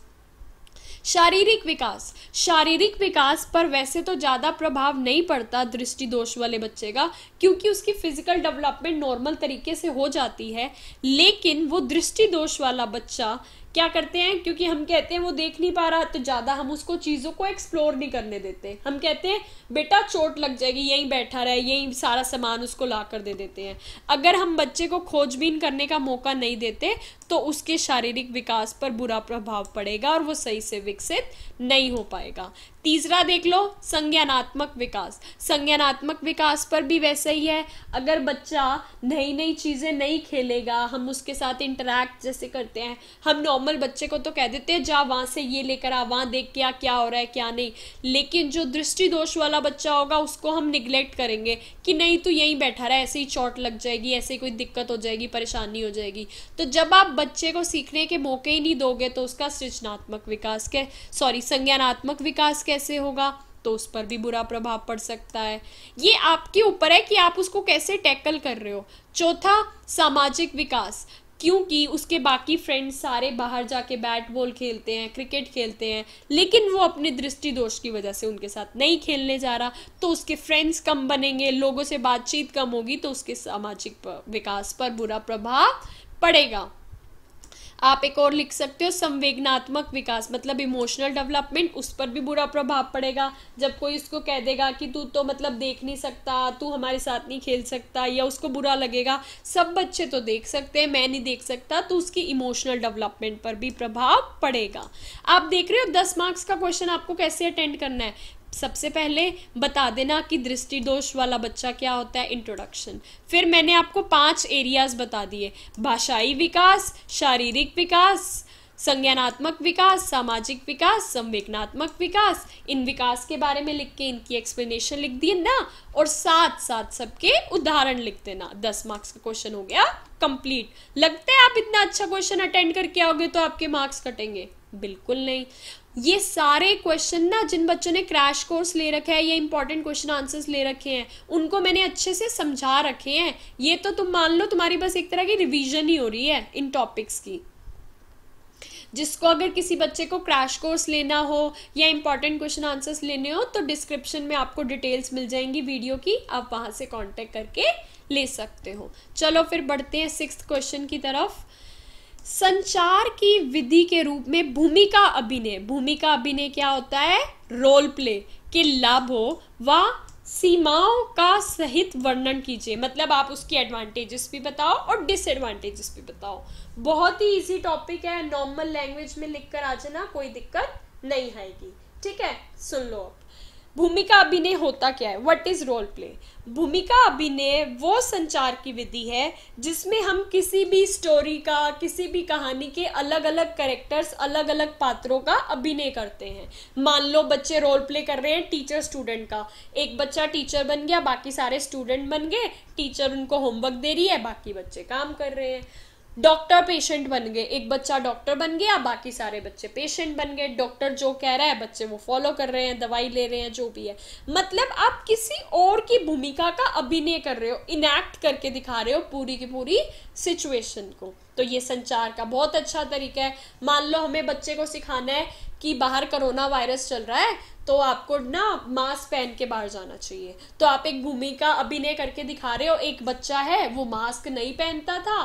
शारीरिक विकास शारीरिक विकास पर वैसे तो ज़्यादा प्रभाव नहीं पड़ता दृष्टि दोष वाले बच्चे का क्योंकि उसकी फिजिकल डेवलपमेंट नॉर्मल तरीके से हो जाती है लेकिन वो दृष्टि दोष वाला बच्चा क्या करते हैं क्योंकि हम कहते हैं वो देख नहीं पा रहा तो ज़्यादा हम उसको चीज़ों को एक्सप्लोर नहीं करने देते हम कहते हैं बेटा चोट लग जाएगी यहीं बैठा रहे यहीं सारा सामान उसको ला कर दे देते हैं अगर हम बच्चे को खोजबीन करने का मौका नहीं देते तो उसके शारीरिक विकास पर बुरा प्रभाव पड़ेगा और वो सही से विकसित नहीं हो पाएगा तीसरा देख लो संज्ञानात्मक विकास संज्ञानात्मक विकास पर भी वैसा ही है अगर बच्चा नई नई चीज़ें नहीं खेलेगा हम उसके साथ इंटरेक्ट जैसे करते हैं हम नॉर्मल बच्चे को तो कह देते हैं जा वहाँ से ये लेकर आ वहाँ देख क्या क्या हो रहा है क्या नहीं लेकिन जो दृष्टि दोष वाला वाला बच्चा होगा उसको हम निग्लेक्ट करेंगे कि नहीं तो यहीं बैठा रहा ऐसे ही चोट लग जाएगी ऐसे ही कोई दिक्कत हो जाएगी परेशानी हो जाएगी तो जब आप बच्चे को सीखने के मौके ही नहीं दोगे तो उसका सृजनात्मक विकास के सॉरी संज्ञानात्मक विकास कैसे होगा तो उस पर भी बुरा प्रभाव पड़ सकता है ये आपके ऊपर है कि आप उसको कैसे टैकल कर रहे हो चौथा सामाजिक विकास क्योंकि उसके बाकी फ्रेंड्स सारे बाहर जाके बैट बॉल खेलते हैं क्रिकेट खेलते हैं लेकिन वो अपने दृष्टि दोष की वजह से उनके साथ नहीं खेलने जा रहा तो उसके फ्रेंड्स कम बनेंगे लोगों से बातचीत कम होगी तो उसके सामाजिक विकास पर बुरा प्रभाव पड़ेगा आप एक और लिख सकते हो संवेदनात्मक विकास मतलब इमोशनल डेवलपमेंट उस पर भी बुरा प्रभाव पड़ेगा जब कोई उसको कह देगा कि तू तो मतलब देख नहीं सकता तू हमारे साथ नहीं खेल सकता या उसको बुरा लगेगा सब बच्चे तो देख सकते हैं मैं नहीं देख सकता तो उसकी इमोशनल डेवलपमेंट पर भी प्रभाव पड़ेगा आप देख रहे हो दस मार्क्स का क्वेश्चन आपको कैसे अटेंड करना है सबसे पहले बता देना कि दृष्टि दोष वाला बच्चा क्या होता है इंट्रोडक्शन फिर मैंने आपको पांच एरियाज बता दिए भाषाई विकास शारीरिक विकास संज्ञानात्मक विकास सामाजिक विकास संवेदनात्मक विकास इन विकास के बारे में लिख के इनकी एक्सप्लेनेशन लिख दिए ना और साथ साथ सबके उदाहरण लिख देना दस मार्क्स का क्वेश्चन हो गया कंप्लीट लगता है आप इतना अच्छा क्वेश्चन अटेंड करके आओगे तो आपके मार्क्स कटेंगे बिल्कुल नहीं ये सारे क्वेश्चन ना जिन बच्चों ने क्रैश कोर्स ले रखा है या इंपॉर्टेंट क्वेश्चन आंसर्स ले रखे हैं उनको मैंने अच्छे से समझा रखे हैं ये तो तुम मान लो तुम्हारी बस एक तरह की रिवीजन ही हो रही है इन टॉपिक्स की जिसको अगर किसी बच्चे को क्रैश कोर्स लेना हो या इंपॉर्टेंट क्वेश्चन आंसर्स लेने हो तो डिस्क्रिप्शन में आपको डिटेल्स मिल जाएंगी वीडियो की आप वहां से कॉन्टेक्ट करके ले सकते हो चलो फिर बढ़ते हैं सिक्स क्वेश्चन की तरफ संचार की विधि के रूप में भूमिका अभिनय भूमिका अभिनय क्या होता है रोल प्ले के लाभों व सीमाओं का सहित वर्णन कीजिए मतलब आप उसकी एडवांटेजेस भी बताओ और डिसएडवांटेजेस भी बताओ बहुत ही इजी टॉपिक है नॉर्मल लैंग्वेज में लिखकर आ जाना कोई दिक्कत नहीं आएगी ठीक है सुन लो आप भूमिका अभिनय होता क्या है व्हाट इज रोल प्ले भूमिका अभिनय वो संचार की विधि है जिसमें हम किसी भी स्टोरी का किसी भी कहानी के अलग अलग करेक्टर्स अलग अलग पात्रों का अभिनय करते हैं मान लो बच्चे रोल प्ले कर रहे हैं टीचर स्टूडेंट का एक बच्चा टीचर बन गया बाकी सारे स्टूडेंट बन गए टीचर उनको होमवर्क दे रही है बाकी बच्चे काम कर रहे हैं डॉक्टर पेशेंट बन गए एक बच्चा डॉक्टर बन गया बाकी सारे बच्चे पेशेंट बन गए डॉक्टर जो कह रहा है बच्चे वो फॉलो कर रहे हैं दवाई ले रहे हैं जो भी है मतलब आप किसी और की भूमिका का अभिनय कर रहे हो इनैक्ट करके दिखा रहे हो पूरी की पूरी सिचुएशन को तो ये संचार का बहुत अच्छा तरीका है मान लो हमें बच्चे को सिखाना है कि बाहर कोरोना वायरस चल रहा है तो आपको ना मास्क पहन के बाहर जाना चाहिए तो आप एक भूमिका अभिनय करके दिखा रहे हो एक बच्चा है वो मास्क नहीं पहनता था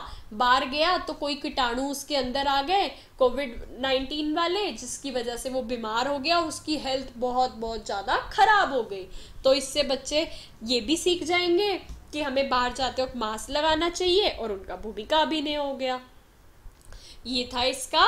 बाहर गया तो कोई कीटाणु उसके अंदर आ गए कोविड नाइन्टीन वाले जिसकी वजह से वो बीमार हो गया और उसकी हेल्थ बहुत बहुत ज़्यादा खराब हो गई तो इससे बच्चे ये भी सीख जाएंगे कि हमें बाहर जाते वक्त मास्क लगाना चाहिए और उनका भूमिका अभिनय हो गया ये था इसका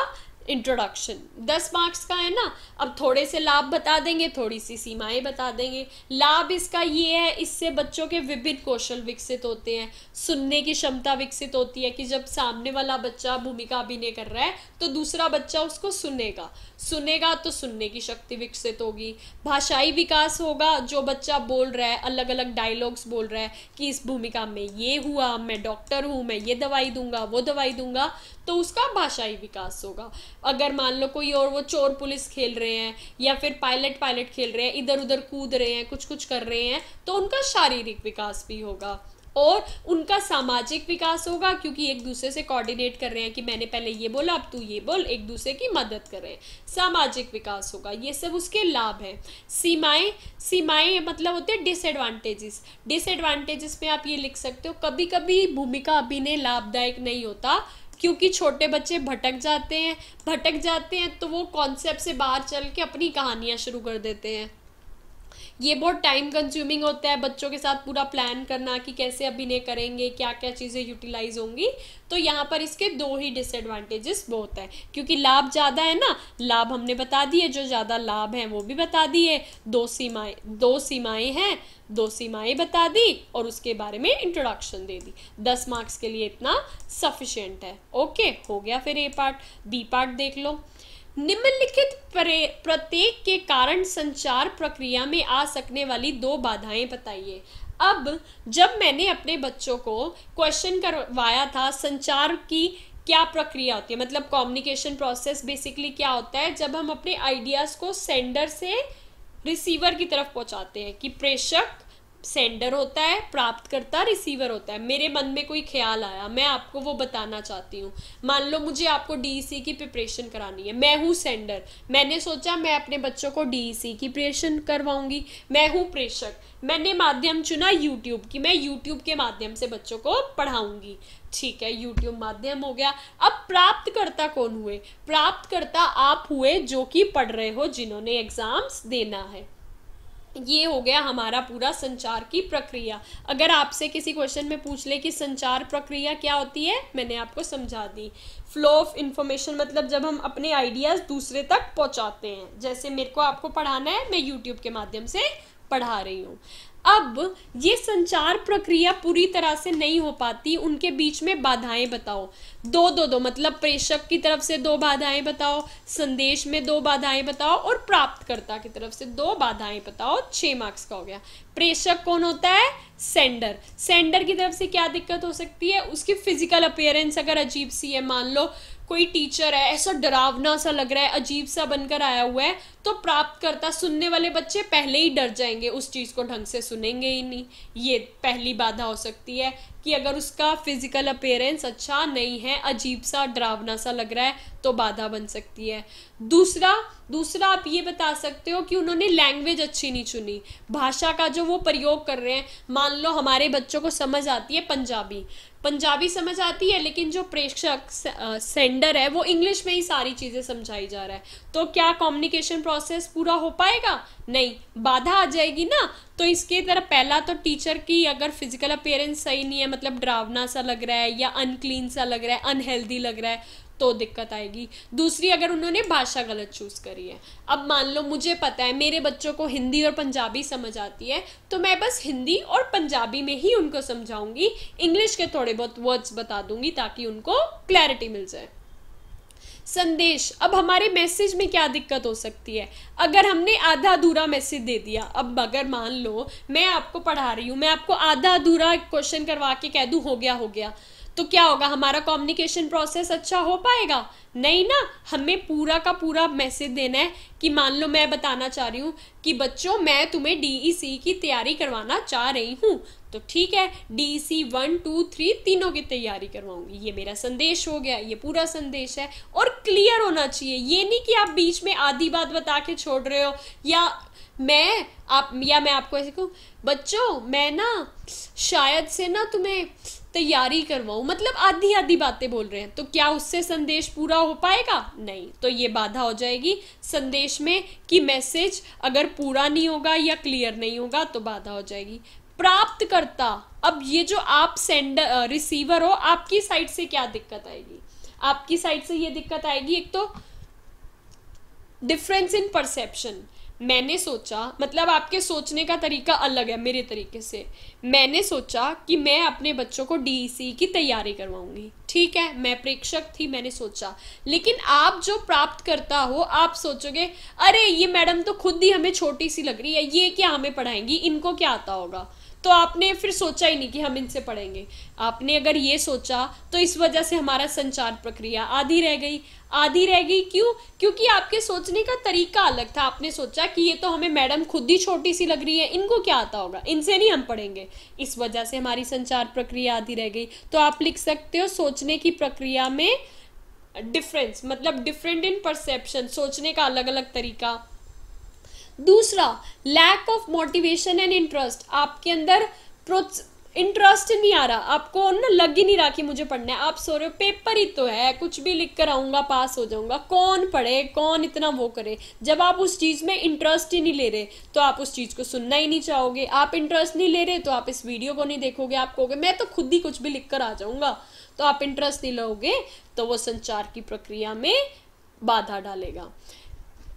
इंट्रोडक्शन दस मार्क्स का है ना अब थोड़े से लाभ बता देंगे थोड़ी सी सीमाएं बता देंगे लाभ इसका ये है इससे बच्चों के विभिन्न कौशल विकसित होते हैं सुनने की क्षमता विकसित होती है कि जब सामने वाला बच्चा भूमिका अभिनय कर रहा है तो दूसरा बच्चा उसको सुनेगा सुनेगा तो सुनने की शक्ति विकसित होगी भाषाई विकास होगा जो बच्चा बोल रहा है अलग अलग डायलॉग्स बोल रहा है कि इस भूमिका में ये हुआ मैं डॉक्टर हूँ मैं ये दवाई दूंगा वो दवाई दूंगा तो उसका भाषाई विकास होगा अगर मान लो कोई और वो चोर पुलिस खेल रहे हैं या फिर पायलट पायलट खेल रहे हैं इधर उधर कूद रहे हैं कुछ कुछ कर रहे हैं तो उनका शारीरिक विकास भी होगा और उनका सामाजिक विकास होगा क्योंकि एक दूसरे से कोऑर्डिनेट कर रहे हैं कि मैंने पहले ये बोला अब तू ये बोल एक दूसरे की मदद कर रहे हैं सामाजिक विकास होगा ये सब उसके लाभ हैं सीमाएं सीमाएं मतलब होते हैं डिसएडवांटेजेस डिसएडवांटेजेस में आप ये लिख सकते हो कभी कभी भूमिका अभिनय लाभदायक नहीं होता क्योंकि छोटे बच्चे भटक जाते हैं भटक जाते हैं तो वो कॉन्सेप्ट से बाहर चल के अपनी कहानियाँ शुरू कर देते हैं ये बहुत टाइम कंज्यूमिंग होता है बच्चों के साथ पूरा प्लान करना कि कैसे अभिनय करेंगे क्या क्या चीज़ें यूटिलाइज होंगी तो यहाँ पर इसके दो ही डिसएडवांटेजेस बहुत है क्योंकि लाभ ज़्यादा है ना लाभ हमने बता दिए जो ज़्यादा लाभ है वो भी बता दिए दो सीमाएं दो सीमाएं हैं दो सीमाएं बता दी और उसके बारे में इंट्रोडक्शन दे दी दस मार्क्स के लिए इतना सफिशियंट है ओके हो गया फिर ए पार्ट बी पार्ट देख लो निम्नलिखित प्रत्येक के कारण संचार प्रक्रिया में आ सकने वाली दो बाधाएं बताइए अब जब मैंने अपने बच्चों को क्वेश्चन करवाया था संचार की क्या प्रक्रिया होती है मतलब कम्युनिकेशन प्रोसेस बेसिकली क्या होता है जब हम अपने आइडियाज़ को सेंडर से रिसीवर की तरफ पहुंचाते हैं कि प्रेषक सेंडर होता है प्राप्तकर्ता रिसीवर होता है मेरे मन में कोई ख्याल आया मैं आपको वो बताना चाहती हूँ मान लो मुझे आपको डीसी e की प्रिपरेशन करानी है मैं हूँ सेंडर मैंने सोचा मैं अपने बच्चों को डीसी e की प्रिपरेशन करवाऊंगी मैं हूँ प्रेषक मैंने माध्यम चुना यूट्यूब की मैं यूट्यूब के माध्यम से बच्चों को पढ़ाऊंगी ठीक है यूट्यूब माध्यम हो गया अब प्राप्तकर्ता कौन हुए प्राप्तकर्ता आप हुए जो कि पढ़ रहे हो जिन्होंने एग्जाम्स देना है ये हो गया हमारा पूरा संचार की प्रक्रिया अगर आपसे किसी क्वेश्चन में पूछ ले कि संचार प्रक्रिया क्या होती है मैंने आपको समझा दी फ्लो ऑफ इंफॉर्मेशन मतलब जब हम अपने आइडियाज़ दूसरे तक पहुंचाते हैं जैसे मेरे को आपको पढ़ाना है मैं यूट्यूब के माध्यम से पढ़ा रही हूँ अब ये संचार प्रक्रिया पूरी तरह से नहीं हो पाती उनके बीच में बाधाएं बताओ दो दो दो मतलब प्रेषक की तरफ से दो बाधाएं बताओ संदेश में दो बाधाएं बताओ और प्राप्तकर्ता की तरफ से दो बाधाएं बताओ छह मार्क्स का हो गया प्रेषक कौन होता है सेंडर सेंडर की तरफ से क्या दिक्कत हो सकती है उसकी फिजिकल अपेयरेंस अगर अजीब सी है मान लो कोई टीचर है ऐसा डरावना सा लग रहा है अजीब सा बनकर आया हुआ है तो प्राप्त करता सुनने वाले बच्चे पहले ही डर जाएंगे उस चीज़ को ढंग से सुनेंगे ही नहीं ये पहली बाधा हो सकती है कि अगर उसका फिजिकल अपेयरेंस अच्छा नहीं है अजीब सा डरावना सा लग रहा है तो बाधा बन सकती है दूसरा दूसरा आप ये बता सकते हो कि उन्होंने लैंग्वेज अच्छी नहीं चुनी भाषा का जो वो प्रयोग कर रहे हैं मान लो हमारे बच्चों को समझ आती है पंजाबी पंजाबी समझ आती है लेकिन जो प्रेक्षक सेंडर है वो इंग्लिश में ही सारी चीज़ें समझाई जा रहा है तो क्या कम्युनिकेशन प्रोसेस पूरा हो पाएगा नहीं बाधा आ जाएगी ना तो इसके तरह पहला तो टीचर की अगर फिजिकल अपेयरेंस सही नहीं है मतलब डरावना सा लग रहा है या अनक्लीन सा लग रहा है अनहेल्दी लग रहा है तो दिक्कत आएगी दूसरी अगर उन्होंने भाषा गलत चूज़ करी है अब मान लो मुझे पता है मेरे बच्चों को हिंदी और पंजाबी समझ आती है तो मैं बस हिंदी और पंजाबी में ही उनको समझाऊंगी इंग्लिश के थोड़े बहुत वर्ड्स बता दूंगी ताकि उनको क्लैरिटी मिल जाए संदेश अब हमारे मैसेज में क्या दिक्कत हो सकती है अगर हमने आधा अधूरा मैसेज दे दिया अब अगर मान लो मैं आपको पढ़ा रही हूँ मैं आपको आधा अधूरा क्वेश्चन करवा के कह दूँ हो गया हो गया तो क्या होगा हमारा कम्युनिकेशन प्रोसेस अच्छा हो पाएगा नहीं ना हमें पूरा का पूरा मैसेज देना है कि मान लो मैं बताना चाह रही हूँ कि बच्चों मैं तुम्हें डीईसी e की तैयारी करवाना चाह रही हूँ तो ठीक है D C one two three तीनों की तैयारी करवाऊंगी ये मेरा संदेश हो गया ये पूरा संदेश है और क्लियर होना चाहिए ये नहीं कि आप बीच में आधी बात बता के छोड़ रहे हो या मैं आप या मैं आपको ऐसे कहूँ बच्चों मैं ना शायद से ना तुम्हें तैयारी करवाऊँ मतलब आधी आधी बातें बोल रहे हैं तो क्या उससे संदेश पूरा हो पाएगा नहीं तो ये बाधा हो जाएगी संदेश में कि मैसेज अगर पूरा नहीं होगा या क्लियर नहीं होगा तो बाधा हो जाएगी प्राप्तकर्ता अब ये जो आप सेंडर रिसीवर हो आपकी साइड से क्या दिक्कत आएगी आपकी साइड से ये दिक्कत आएगी एक तो डिफरेंस इन परसेप्शन मैंने सोचा मतलब आपके सोचने का तरीका अलग है मेरे तरीके से मैंने सोचा कि मैं अपने बच्चों को डीईसी e की तैयारी करवाऊंगी ठीक है मैं प्रेक्षक थी मैंने सोचा लेकिन आप जो प्राप्त करता हो आप सोचोगे अरे ये मैडम तो खुद ही हमें छोटी सी लग रही है ये क्या हमें पढ़ाएंगी इनको क्या आता होगा तो आपने फिर सोचा ही नहीं कि हम इनसे पढ़ेंगे आपने अगर ये सोचा तो इस वजह से हमारा संचार प्रक्रिया आधी रह गई आधी रह गई क्यों क्योंकि आपके सोचने का तरीका अलग था आपने सोचा कि ये तो हमें मैडम खुद ही छोटी सी लग रही है इनको क्या आता होगा इनसे नहीं हम पढ़ेंगे इस वजह से हमारी संचार प्रक्रिया आधी रह गई तो आप लिख सकते हो सोचने की प्रक्रिया में डिफरेंस मतलब डिफरेंट इन परसेप्शन सोचने का अलग अलग तरीका दूसरा lack of motivation and interest आपके अंदर इंटरेस्ट नहीं आ रहा आपको ना लग ही नहीं रहा कि मुझे पढ़ना है आप सो रहे हो पेपर ही तो है कुछ भी लिख कर आऊँगा पास हो जाऊँगा कौन पढ़े कौन इतना वो करे जब आप उस चीज़ में इंटरेस्ट ही नहीं ले रहे तो आप उस चीज़ को सुनना ही नहीं चाहोगे आप इंटरेस्ट नहीं ले रहे तो आप इस वीडियो को नहीं देखोगे आप कहोगे मैं तो खुद ही कुछ भी लिख कर आ जाऊँगा तो आप इंटरेस्ट नहीं लोगे तो वो संचार की प्रक्रिया में बाधा डालेगा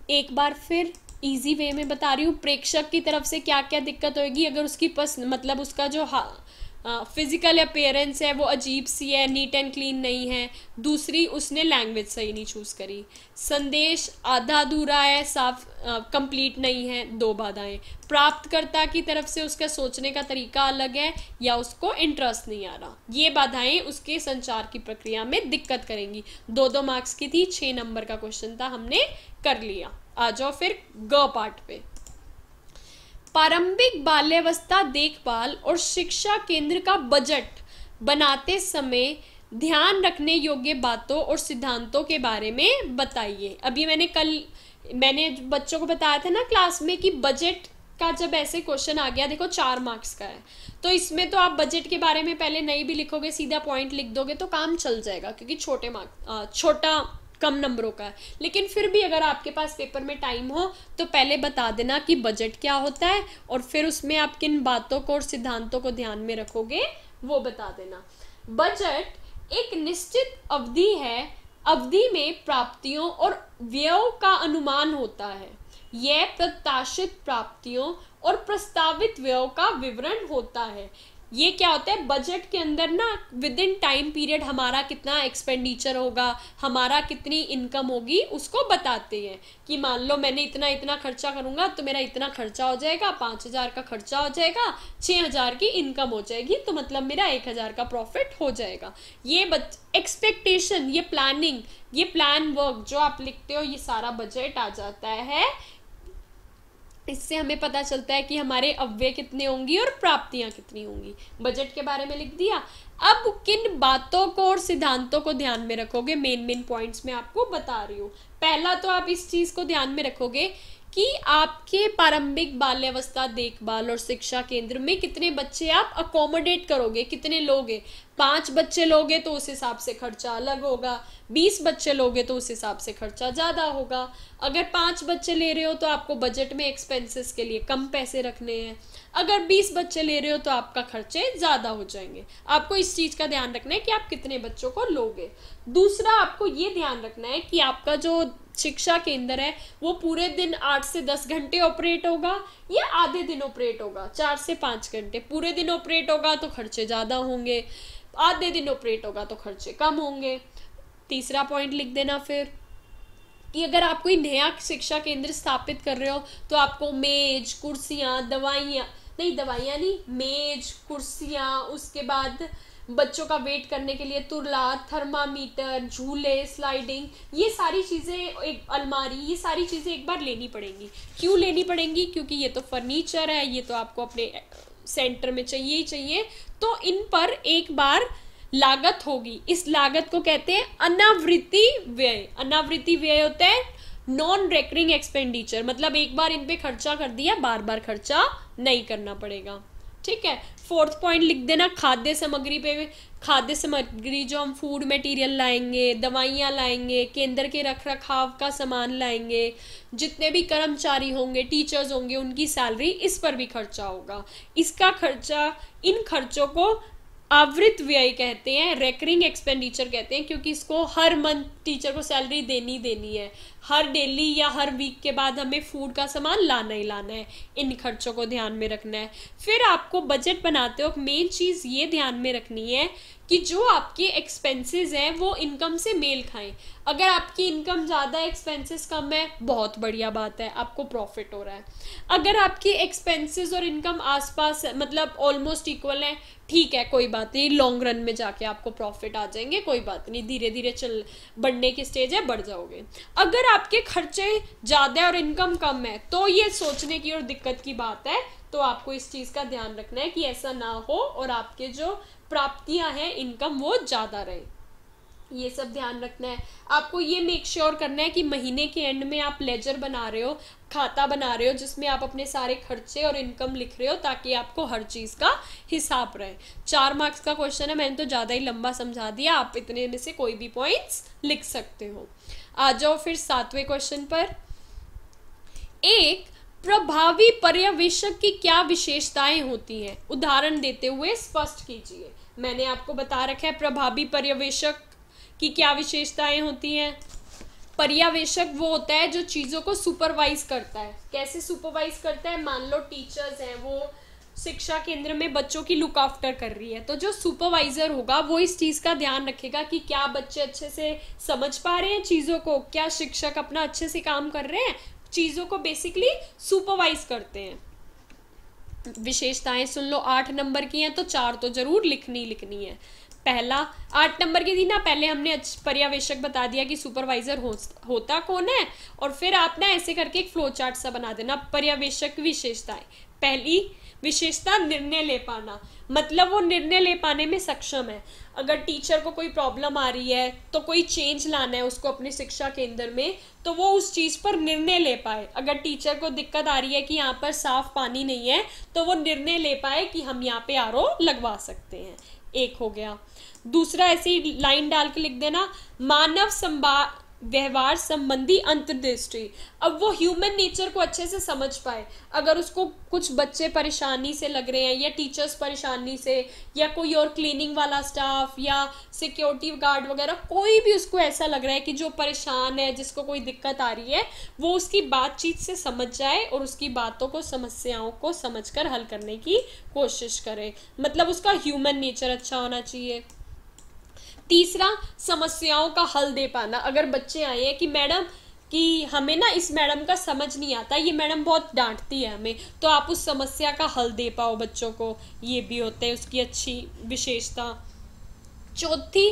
एक बार फिर ईजी वे में बता रही हूँ प्रेक्षक की तरफ से क्या क्या दिक्कत होगी अगर उसकी पस मतलब उसका जो हा फिजिकल अपेयरेंस है वो अजीब सी है नीट एंड क्लीन नहीं है दूसरी उसने लैंग्वेज सही नहीं चूज़ करी संदेश आधा अधूरा है साफ कंप्लीट नहीं है दो बाधाएं प्राप्तकर्ता की तरफ से उसका सोचने का तरीका अलग है या उसको इंटरेस्ट नहीं आ रहा ये बाधाएं उसके संचार की प्रक्रिया में दिक्कत करेंगी दो दो मार्क्स की थी छः नंबर का क्वेश्चन था हमने कर लिया आ जाओ फिर ग पार्ट पे प्रारंभिक बाल्यावस्था देखभाल और शिक्षा केंद्र का बजट बनाते समय ध्यान रखने योग्य बातों और सिद्धांतों के बारे में बताइए अभी मैंने कल मैंने बच्चों को बताया था ना क्लास में कि बजट का जब ऐसे क्वेश्चन आ गया देखो चार मार्क्स का है तो इसमें तो आप बजट के बारे में पहले नहीं भी लिखोगे सीधा पॉइंट लिख दोगे तो काम चल जाएगा क्योंकि छोटे मार्क्स छोटा कम नंबरों का है लेकिन फिर भी अगर आपके पास पेपर में टाइम हो तो पहले बता देना कि बजट क्या होता है और फिर उसमें आप किन बातों को और सिद्धांतों को ध्यान में रखोगे वो बता देना बजट एक निश्चित अवधि है अवधि में प्राप्तियों और व्ययों का अनुमान होता है यह प्रत्याशित प्राप्तियों और प्रस्तावित व्ययों का विवरण होता है ये क्या होता है बजट के अंदर ना विद इन टाइम पीरियड हमारा कितना एक्सपेंडिचर होगा हमारा कितनी इनकम होगी उसको बताते हैं कि मान लो मैंने इतना इतना खर्चा करूंगा तो मेरा इतना खर्चा हो जाएगा पाँच हज़ार का खर्चा हो जाएगा छः हज़ार की इनकम हो जाएगी तो मतलब मेरा एक हज़ार का प्रॉफिट हो जाएगा ये बच एक्सपेक्टेशन ये प्लानिंग ये प्लान वर्क जो आप लिखते हो ये सारा बजट आ जाता है इससे हमें पता चलता है कि हमारे अव्यय कितने होंगी और प्राप्तियां कितनी होंगी बजट के बारे में लिख दिया अब किन बातों को और सिद्धांतों को ध्यान में रखोगे मेन मेन पॉइंट्स में आपको बता रही हूँ पहला तो आप इस चीज़ को ध्यान में रखोगे कि आपके प्रारंभिक बाल्यावस्था देखभाल और शिक्षा केंद्र में कितने बच्चे आप अकोमोडेट करोगे कितने लोगे पांच बच्चे लोगे तो उस हिसाब से खर्चा अलग होगा बीस बच्चे लोगे तो उस हिसाब से खर्चा ज़्यादा होगा अगर पांच बच्चे ले रहे हो तो आपको बजट में एक्सपेंसेस के लिए कम पैसे रखने हैं अगर बीस बच्चे ले रहे हो तो आपका खर्चे ज़्यादा हो जाएंगे आपको इस चीज़ का ध्यान रखना है कि आप कितने बच्चों को लोगे दूसरा आपको ये ध्यान रखना है कि आपका जो शिक्षा केंद्र है वो पूरे दिन आठ से दस घंटे ऑपरेट होगा या आधे दिन ऑपरेट होगा चार से पाँच घंटे पूरे दिन ऑपरेट होगा तो खर्चे ज़्यादा होंगे आधे दिन ऑपरेट होगा तो खर्चे कम होंगे तीसरा पॉइंट लिख देना फिर कि अगर आप कोई नया शिक्षा केंद्र स्थापित कर रहे हो तो आपको मेज कुर्सियाँ दवाइयाँ नहीं दवाइयाँ नहीं मेज कुर्सियाँ उसके बाद बच्चों का वेट करने के लिए तुरला थर्मामीटर झूले स्लाइडिंग ये सारी चीज़ें एक अलमारी ये सारी चीज़ें एक बार लेनी पड़ेंगी क्यों लेनी पड़ेंगी क्योंकि ये तो फर्नीचर है ये तो आपको अपने सेंटर में चाहिए ही चाहिए तो इन पर एक बार लागत होगी इस लागत को कहते हैं अनावृत्ति व्यय अनावृत्ति व्यय होता है नॉन रेकरिंग एक्सपेंडिचर मतलब एक बार इन पे खर्चा कर दिया बार बार खर्चा नहीं करना पड़ेगा ठीक है फोर्थ पॉइंट लिख देना खाद्य सामग्री पे खाद्य सामग्री जो हम फूड मटेरियल लाएंगे दवाइयाँ लाएंगे केंद्र के रख रखाव का सामान लाएंगे जितने भी कर्मचारी होंगे टीचर्स होंगे उनकी सैलरी इस पर भी खर्चा होगा इसका खर्चा इन खर्चों को आवृत व्यय कहते हैं रेकरिंग एक्सपेंडिचर कहते हैं क्योंकि इसको हर मंथ टीचर को सैलरी देनी देनी है हर डेली या हर वीक के बाद हमें फूड का सामान लाना ही लाना है इन खर्चों को ध्यान में रखना है फिर आपको बजट बनाते वक्त मेन चीज़ ये ध्यान में रखनी है कि जो आपके एक्सपेंसेस हैं वो इनकम से मेल खाएं अगर आपकी इनकम ज़्यादा एक्सपेंसेस कम है बहुत बढ़िया बात है आपको प्रॉफिट हो रहा है अगर आपकी एक्सपेंसेस और इनकम आसपास मतलब ऑलमोस्ट इक्वल है ठीक है कोई बात नहीं लॉन्ग रन में जाके आपको प्रॉफिट आ जाएंगे कोई बात नहीं धीरे धीरे चल बढ़ने की स्टेज है बढ़ जाओगे अगर आपके खर्चे ज़्यादा है और इनकम कम है तो ये सोचने की और दिक्कत की बात है तो आपको इस चीज़ का ध्यान रखना है कि ऐसा ना हो और आपके जो प्राप्तियां हैं इनकम वो ज़्यादा रहे ये सब ध्यान रखना है आपको ये मेक श्योर sure करना है कि महीने के एंड में आप लेजर बना रहे हो खाता बना रहे हो जिसमें आप अपने सारे खर्चे और इनकम लिख रहे हो ताकि आपको हर चीज़ का हिसाब रहे चार मार्क्स का क्वेश्चन है मैंने तो ज़्यादा ही लंबा समझा दिया आप इतने में से कोई भी पॉइंट्स लिख सकते हो आ जाओ फिर सातवें क्वेश्चन पर एक प्रभावी पर्यवेक्षक की क्या विशेषताएं होती हैं उदाहरण देते हुए स्पष्ट कीजिए मैंने आपको बता रखा है प्रभावी पर्यवेक्षक कि क्या विशेषताएं होती हैं पर्यावेशक वो होता है जो चीज़ों को सुपरवाइज करता है कैसे सुपरवाइज करता है मान लो टीचर्स हैं वो शिक्षा केंद्र में बच्चों की लुक आफ्टर कर रही है तो जो सुपरवाइजर होगा वो इस चीज़ का ध्यान रखेगा कि क्या बच्चे अच्छे से समझ पा रहे हैं चीज़ों को क्या शिक्षक अपना अच्छे से काम कर रहे हैं चीज़ों को बेसिकली सुपरवाइज करते हैं विशेषताएं सुन लो आठ नंबर की हैं तो चार तो जरूर लिखनी लिखनी है पहला आठ नंबर की थी ना पहले हमने पर्यावेशक बता दिया कि सुपरवाइजर हो, होता कौन है और फिर आप ना ऐसे करके एक फ्लो चार्ट सा बना देना पर्यावेशक विशेषताएं पहली विशेषता निर्णय ले पाना मतलब वो निर्णय ले पाने में सक्षम है अगर टीचर को कोई प्रॉब्लम आ रही है तो कोई चेंज लाना है उसको अपने शिक्षा केंद्र में तो वो उस चीज़ पर निर्णय ले पाए अगर टीचर को दिक्कत आ रही है कि यहाँ पर साफ पानी नहीं है तो वो निर्णय ले पाए कि हम यहाँ पे आर लगवा सकते हैं एक हो गया दूसरा ऐसी लाइन डाल के लिख देना मानव संभा व्यवहार संबंधी अंतर्दृष्टि अब वो ह्यूमन नेचर को अच्छे से समझ पाए अगर उसको कुछ बच्चे परेशानी से लग रहे हैं या टीचर्स परेशानी से या कोई और क्लीनिंग वाला स्टाफ या सिक्योरिटी गार्ड वगैरह कोई भी उसको ऐसा लग रहा है कि जो परेशान है जिसको कोई दिक्कत आ रही है वो उसकी बातचीत से समझ जाए और उसकी बातों को समस्याओं को समझ कर हल करने की कोशिश करे मतलब उसका ह्यूमन नेचर अच्छा होना चाहिए तीसरा समस्याओं का हल दे पाना अगर बच्चे आए हैं कि मैडम कि हमें ना इस मैडम का समझ नहीं आता ये मैडम बहुत डांटती है हमें तो आप उस समस्या का हल दे पाओ बच्चों को ये भी होते हैं उसकी अच्छी विशेषता चौथी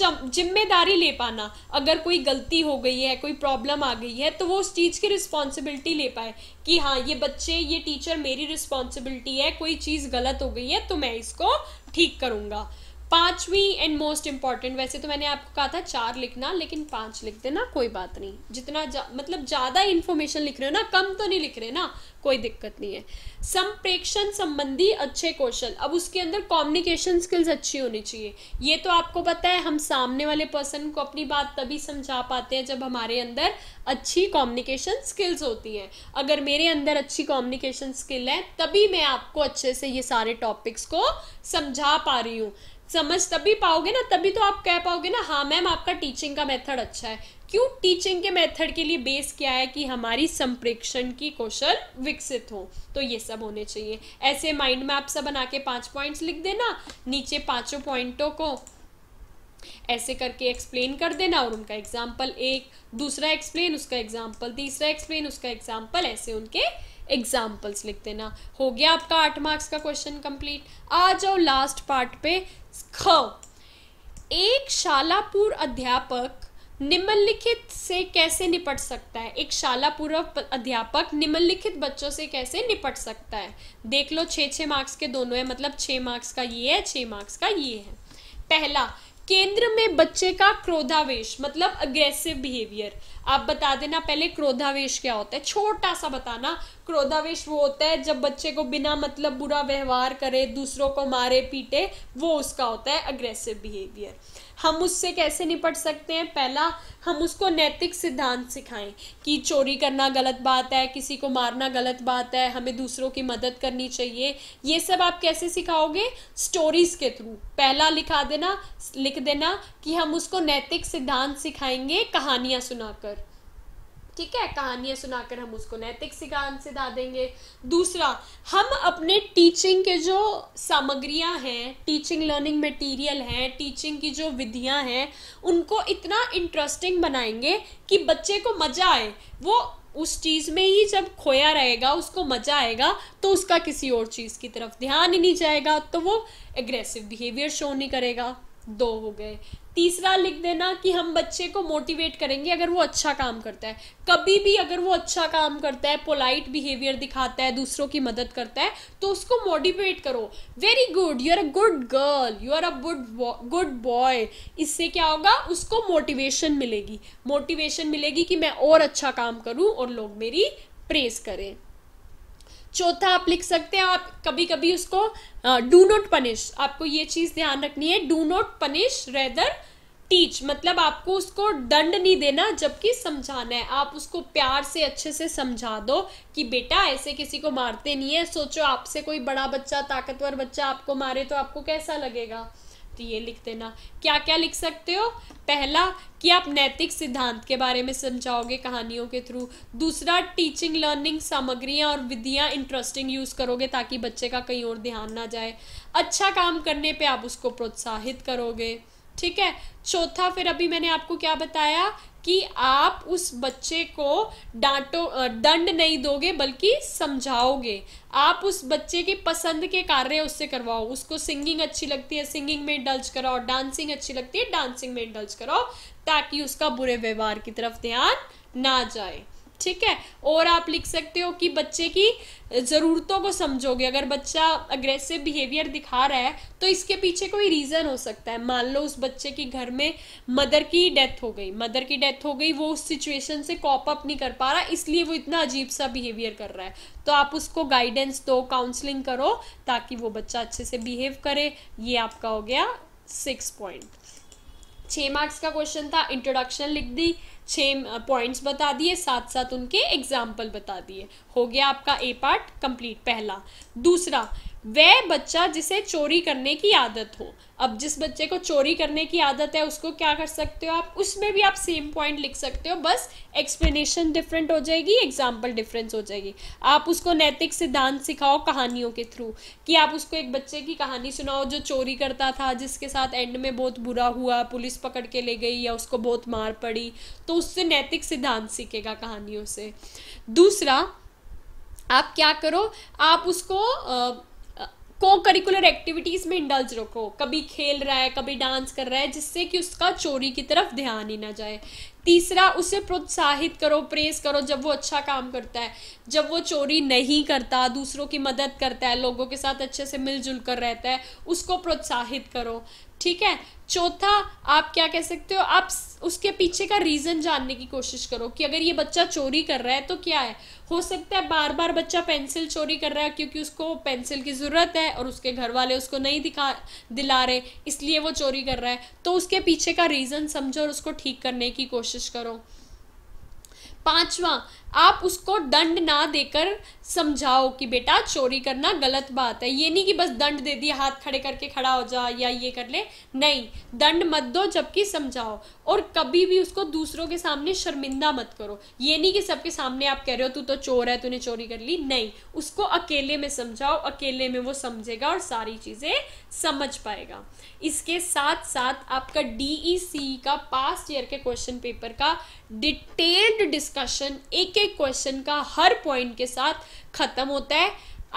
जिम्मेदारी ले पाना अगर कोई गलती हो गई है कोई प्रॉब्लम आ गई है तो वो उस चीज़ की रिस्पॉन्सिबिलिटी ले पाए कि हाँ ये बच्चे ये टीचर मेरी रिस्पॉन्सिबिलिटी है कोई चीज़ गलत हो गई है तो मैं इसको ठीक करूँगा पांचवी एंड मोस्ट इम्पॉर्टेंट वैसे तो मैंने आपको कहा था चार लिखना लेकिन पांच लिख देना कोई बात नहीं जितना जा, मतलब ज़्यादा इन्फॉर्मेशन लिख रहे हो ना कम तो नहीं लिख रहे ना कोई दिक्कत नहीं है संप्रेक्षण संबंधी अच्छे कौशल अब उसके अंदर कम्युनिकेशन स्किल्स अच्छी होनी चाहिए ये तो आपको पता है हम सामने वाले पर्सन को अपनी बात तभी समझा पाते हैं जब हमारे अंदर अच्छी कम्युनिकेशन स्किल्स होती हैं अगर मेरे अंदर अच्छी कम्युनिकेशन स्किल है तभी मैं आपको अच्छे से ये सारे टॉपिक्स को समझा पा रही हूँ समझ तभी पाओगे ना तभी तो आप कह पाओगे ना हाँ मैम आपका टीचिंग का मेथड अच्छा है क्यों टीचिंग के मेथड के लिए बेस क्या है कि हमारी संप्रेक्षण की कौशल विकसित हो तो ये सब होने चाहिए ऐसे माइंड मैप सब बना के पांच पॉइंट्स लिख देना नीचे पांचों पॉइंटों को ऐसे करके एक्सप्लेन कर देना और उनका एग्जाम्पल एक दूसरा एक्सप्लेन उसका एग्जाम्पल तीसरा एक्सप्लेन उसका एग्जाम्पल ऐसे उनके एग्जाम्पल्स लिख देना हो गया आपका आठ मार्क्स का क्वेश्चन कंप्लीट आ जाओ लास्ट पार्ट पे ख एक शालापुर अध्यापक निम्नलिखित से कैसे निपट सकता है एक शालापुर अध्यापक निम्नलिखित बच्चों से कैसे निपट सकता है देख लो छः छः मार्क्स के दोनों है मतलब छः मार्क्स का ये है छ मार्क्स का ये है पहला केंद्र में बच्चे का क्रोधावेश मतलब अग्रेसिव बिहेवियर आप बता देना पहले क्रोधावेश क्या होता है छोटा सा बताना क्रोधावेश वो होता है जब बच्चे को बिना मतलब बुरा व्यवहार करे दूसरों को मारे पीटे वो उसका होता है अग्रेसिव बिहेवियर हम उससे कैसे निपट सकते हैं पहला हम उसको नैतिक सिद्धांत सिखाएं कि चोरी करना गलत बात है किसी को मारना गलत बात है हमें दूसरों की मदद करनी चाहिए ये सब आप कैसे सिखाओगे स्टोरीज़ के थ्रू पहला लिखा देना लिख देना कि हम उसको नैतिक सिद्धांत सिखाएंगे कहानियाँ सुनाकर ठीक है कहानियाँ सुनाकर हम उसको नैतिक सिद्धांत सिखा देंगे दूसरा हम अपने टीचिंग के जो सामग्रियाँ हैं टीचिंग लर्निंग मटेरियल है टीचिंग की जो विधियाँ हैं उनको इतना इंटरेस्टिंग बनाएंगे कि बच्चे को मज़ा आए वो उस चीज़ में ही जब खोया रहेगा उसको मज़ा आएगा तो उसका किसी और चीज़ की तरफ ध्यान ही नहीं जाएगा तो वो एग्रेसिव बिहेवियर शो नहीं करेगा दो हो गए तीसरा लिख देना कि हम बच्चे को मोटिवेट करेंगे अगर वो अच्छा काम करता है कभी भी अगर वो अच्छा काम करता है पोलाइट बिहेवियर दिखाता है दूसरों की मदद करता है तो उसको मोटिवेट करो very good you are a good girl you are a good good boy इससे क्या होगा उसको मोटिवेशन मिलेगी मोटिवेशन मिलेगी कि मैं और अच्छा काम करूँ और लोग मेरी प्रेस करें चौथा आप लिख सकते हैं आप कभी कभी उसको डू नॉट पनिश आपको ये चीज़ ध्यान रखनी है do not punish rather teach मतलब आपको उसको दंड नहीं देना जबकि समझाना है आप उसको प्यार से अच्छे से समझा दो कि बेटा ऐसे किसी को मारते नहीं है सोचो आपसे कोई बड़ा बच्चा ताकतवर बच्चा आपको मारे तो आपको कैसा लगेगा तो ये लिख देना क्या क्या लिख सकते हो पहला कि आप नैतिक सिद्धांत के बारे में समझाओगे कहानियों के थ्रू दूसरा टीचिंग लर्निंग सामग्रियाँ और विधियाँ इंटरेस्टिंग यूज़ करोगे ताकि बच्चे का कहीं और ध्यान ना जाए अच्छा काम करने पे आप उसको प्रोत्साहित करोगे ठीक है चौथा फिर अभी मैंने आपको क्या बताया कि आप उस बच्चे को डांटो दंड नहीं दोगे बल्कि समझाओगे आप उस बच्चे के पसंद के कार्य उससे करवाओ उसको सिंगिंग अच्छी लगती है सिंगिंग में इंडल्ज कराओ डांसिंग अच्छी लगती है डांसिंग में इंडल्ज कराओ ताकि उसका बुरे व्यवहार की तरफ ध्यान ना जाए ठीक है और आप लिख सकते हो कि बच्चे की ज़रूरतों को समझोगे अगर बच्चा अग्रेसिव बिहेवियर दिखा रहा है तो इसके पीछे कोई रीज़न हो सकता है मान लो उस बच्चे की घर में मदर की डेथ हो गई मदर की डेथ हो गई वो उस सिचुएशन से कॉप अप नहीं कर पा रहा इसलिए वो इतना अजीब सा बिहेवियर कर रहा है तो आप उसको गाइडेंस दो काउंसलिंग करो ताकि वो बच्चा अच्छे से बिहेव करे ये आपका हो गया सिक्स पॉइंट छ मार्क्स का क्वेश्चन था इंट्रोडक्शन लिख दी छः पॉइंट्स बता दिए साथ साथ उनके एग्जाम्पल बता दिए हो गया आपका ए पार्ट कंप्लीट पहला दूसरा वह बच्चा जिसे चोरी करने की आदत हो अब जिस बच्चे को चोरी करने की आदत है उसको क्या कर सकते हो आप उसमें भी आप सेम पॉइंट लिख सकते हो बस एक्सप्लेनेशन डिफरेंट हो जाएगी एग्जाम्पल डिफरेंस हो जाएगी आप उसको नैतिक सिद्धांत सिखाओ कहानियों के थ्रू कि आप उसको एक बच्चे की कहानी सुनाओ जो चोरी करता था जिसके साथ एंड में बहुत बुरा हुआ पुलिस पकड़ के ले गई या उसको बहुत मार पड़ी तो उससे नैतिक सिद्धांत सीखेगा कहानियों से दूसरा आप क्या करो आप उसको आ, को करिकुलर एक्टिविटीज में इंडल्ज रखो कभी खेल रहा है कभी डांस कर रहा है जिससे कि उसका चोरी की तरफ ध्यान ही ना जाए तीसरा उसे प्रोत्साहित करो प्रेस करो जब वो अच्छा काम करता है जब वो चोरी नहीं करता दूसरों की मदद करता है लोगों के साथ अच्छे से मिलजुल कर रहता है उसको प्रोत्साहित करो ठीक है चौथा आप क्या कह सकते हो आप उसके पीछे का रीज़न जानने की कोशिश करो कि अगर ये बच्चा चोरी कर रहा है तो क्या है हो सकता है बार बार बच्चा पेंसिल चोरी कर रहा है क्योंकि उसको पेंसिल की ज़रूरत है और उसके घर वाले उसको नहीं दिखा दिला रहे इसलिए वो चोरी कर रहा है तो उसके पीछे का रीज़न समझो और उसको ठीक करने की कोशिश करो पांचवा आप उसको दंड ना देकर समझाओ कि बेटा चोरी करना गलत बात है ये नहीं कि बस दंड दे दिया हाथ खड़े करके खड़ा हो जा या ये कर ले नहीं दंड मत दो जबकि समझाओ और कभी भी उसको दूसरों के सामने शर्मिंदा मत करो ये नहीं कि सबके सामने आप कह रहे हो तू तो चोर है तूने चोरी कर ली नहीं उसको अकेले में समझाओ अकेले में वो समझेगा और सारी चीज़ें समझ पाएगा इसके साथ साथ आपका डी e e का पास्ट ईयर के क्वेश्चन पेपर का डिटेल्ड डिस्कशन एक एक एक क्वेश्चन का हर पॉइंट के साथ ख़त्म होता है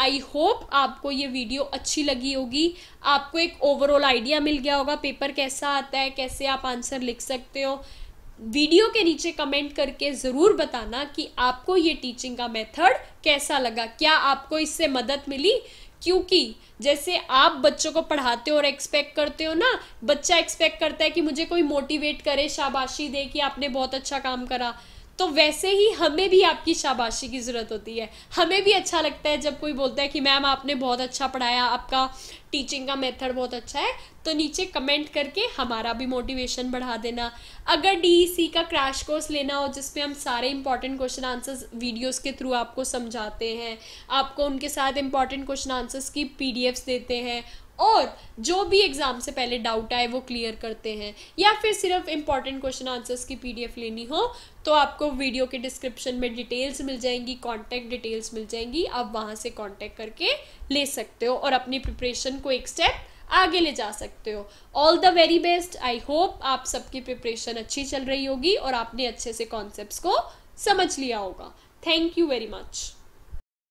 आई होप आपको ये वीडियो अच्छी लगी होगी आपको एक ओवरऑल आइडिया मिल गया होगा पेपर कैसा आता है कैसे आप आंसर लिख सकते हो वीडियो के नीचे कमेंट करके ज़रूर बताना कि आपको ये टीचिंग का मेथड कैसा लगा क्या आपको इससे मदद मिली क्योंकि जैसे आप बच्चों को पढ़ाते हो और एक्सपेक्ट करते हो ना बच्चा एक्सपेक्ट करता है कि मुझे कोई मोटिवेट करे शाबाशी दे कि आपने बहुत अच्छा काम करा तो वैसे ही हमें भी आपकी शाबाशी की ज़रूरत होती है हमें भी अच्छा लगता है जब कोई बोलता है कि मैम आपने बहुत अच्छा पढ़ाया आपका टीचिंग का मेथड बहुत अच्छा है तो नीचे कमेंट करके हमारा भी मोटिवेशन बढ़ा देना अगर डी e का क्रैश कोर्स लेना हो जिसमें हम सारे इंपॉर्टेंट क्वेश्चन आंसर्स वीडियोस के थ्रू आपको समझाते हैं आपको उनके साथ इंपॉर्टेंट क्वेश्चन आंसर्स की पी देते हैं और जो भी एग्ज़ाम से पहले डाउट आए वो क्लियर करते हैं या फिर सिर्फ इंपॉर्टेंट क्वेश्चन आंसर्स की पीडीएफ लेनी हो तो आपको वीडियो के डिस्क्रिप्शन में डिटेल्स मिल जाएंगी कॉन्टैक्ट डिटेल्स मिल जाएंगी आप वहाँ से कॉन्टैक्ट करके ले सकते हो और अपनी प्रिपरेशन को एक स्टेप आगे ले जा सकते हो all the very best I hope आप सबकी प्रिपरेशन अच्छी चल रही होगी और आपने अच्छे से कॉन्सेप्ट को समझ लिया होगा थैंक यू वेरी मच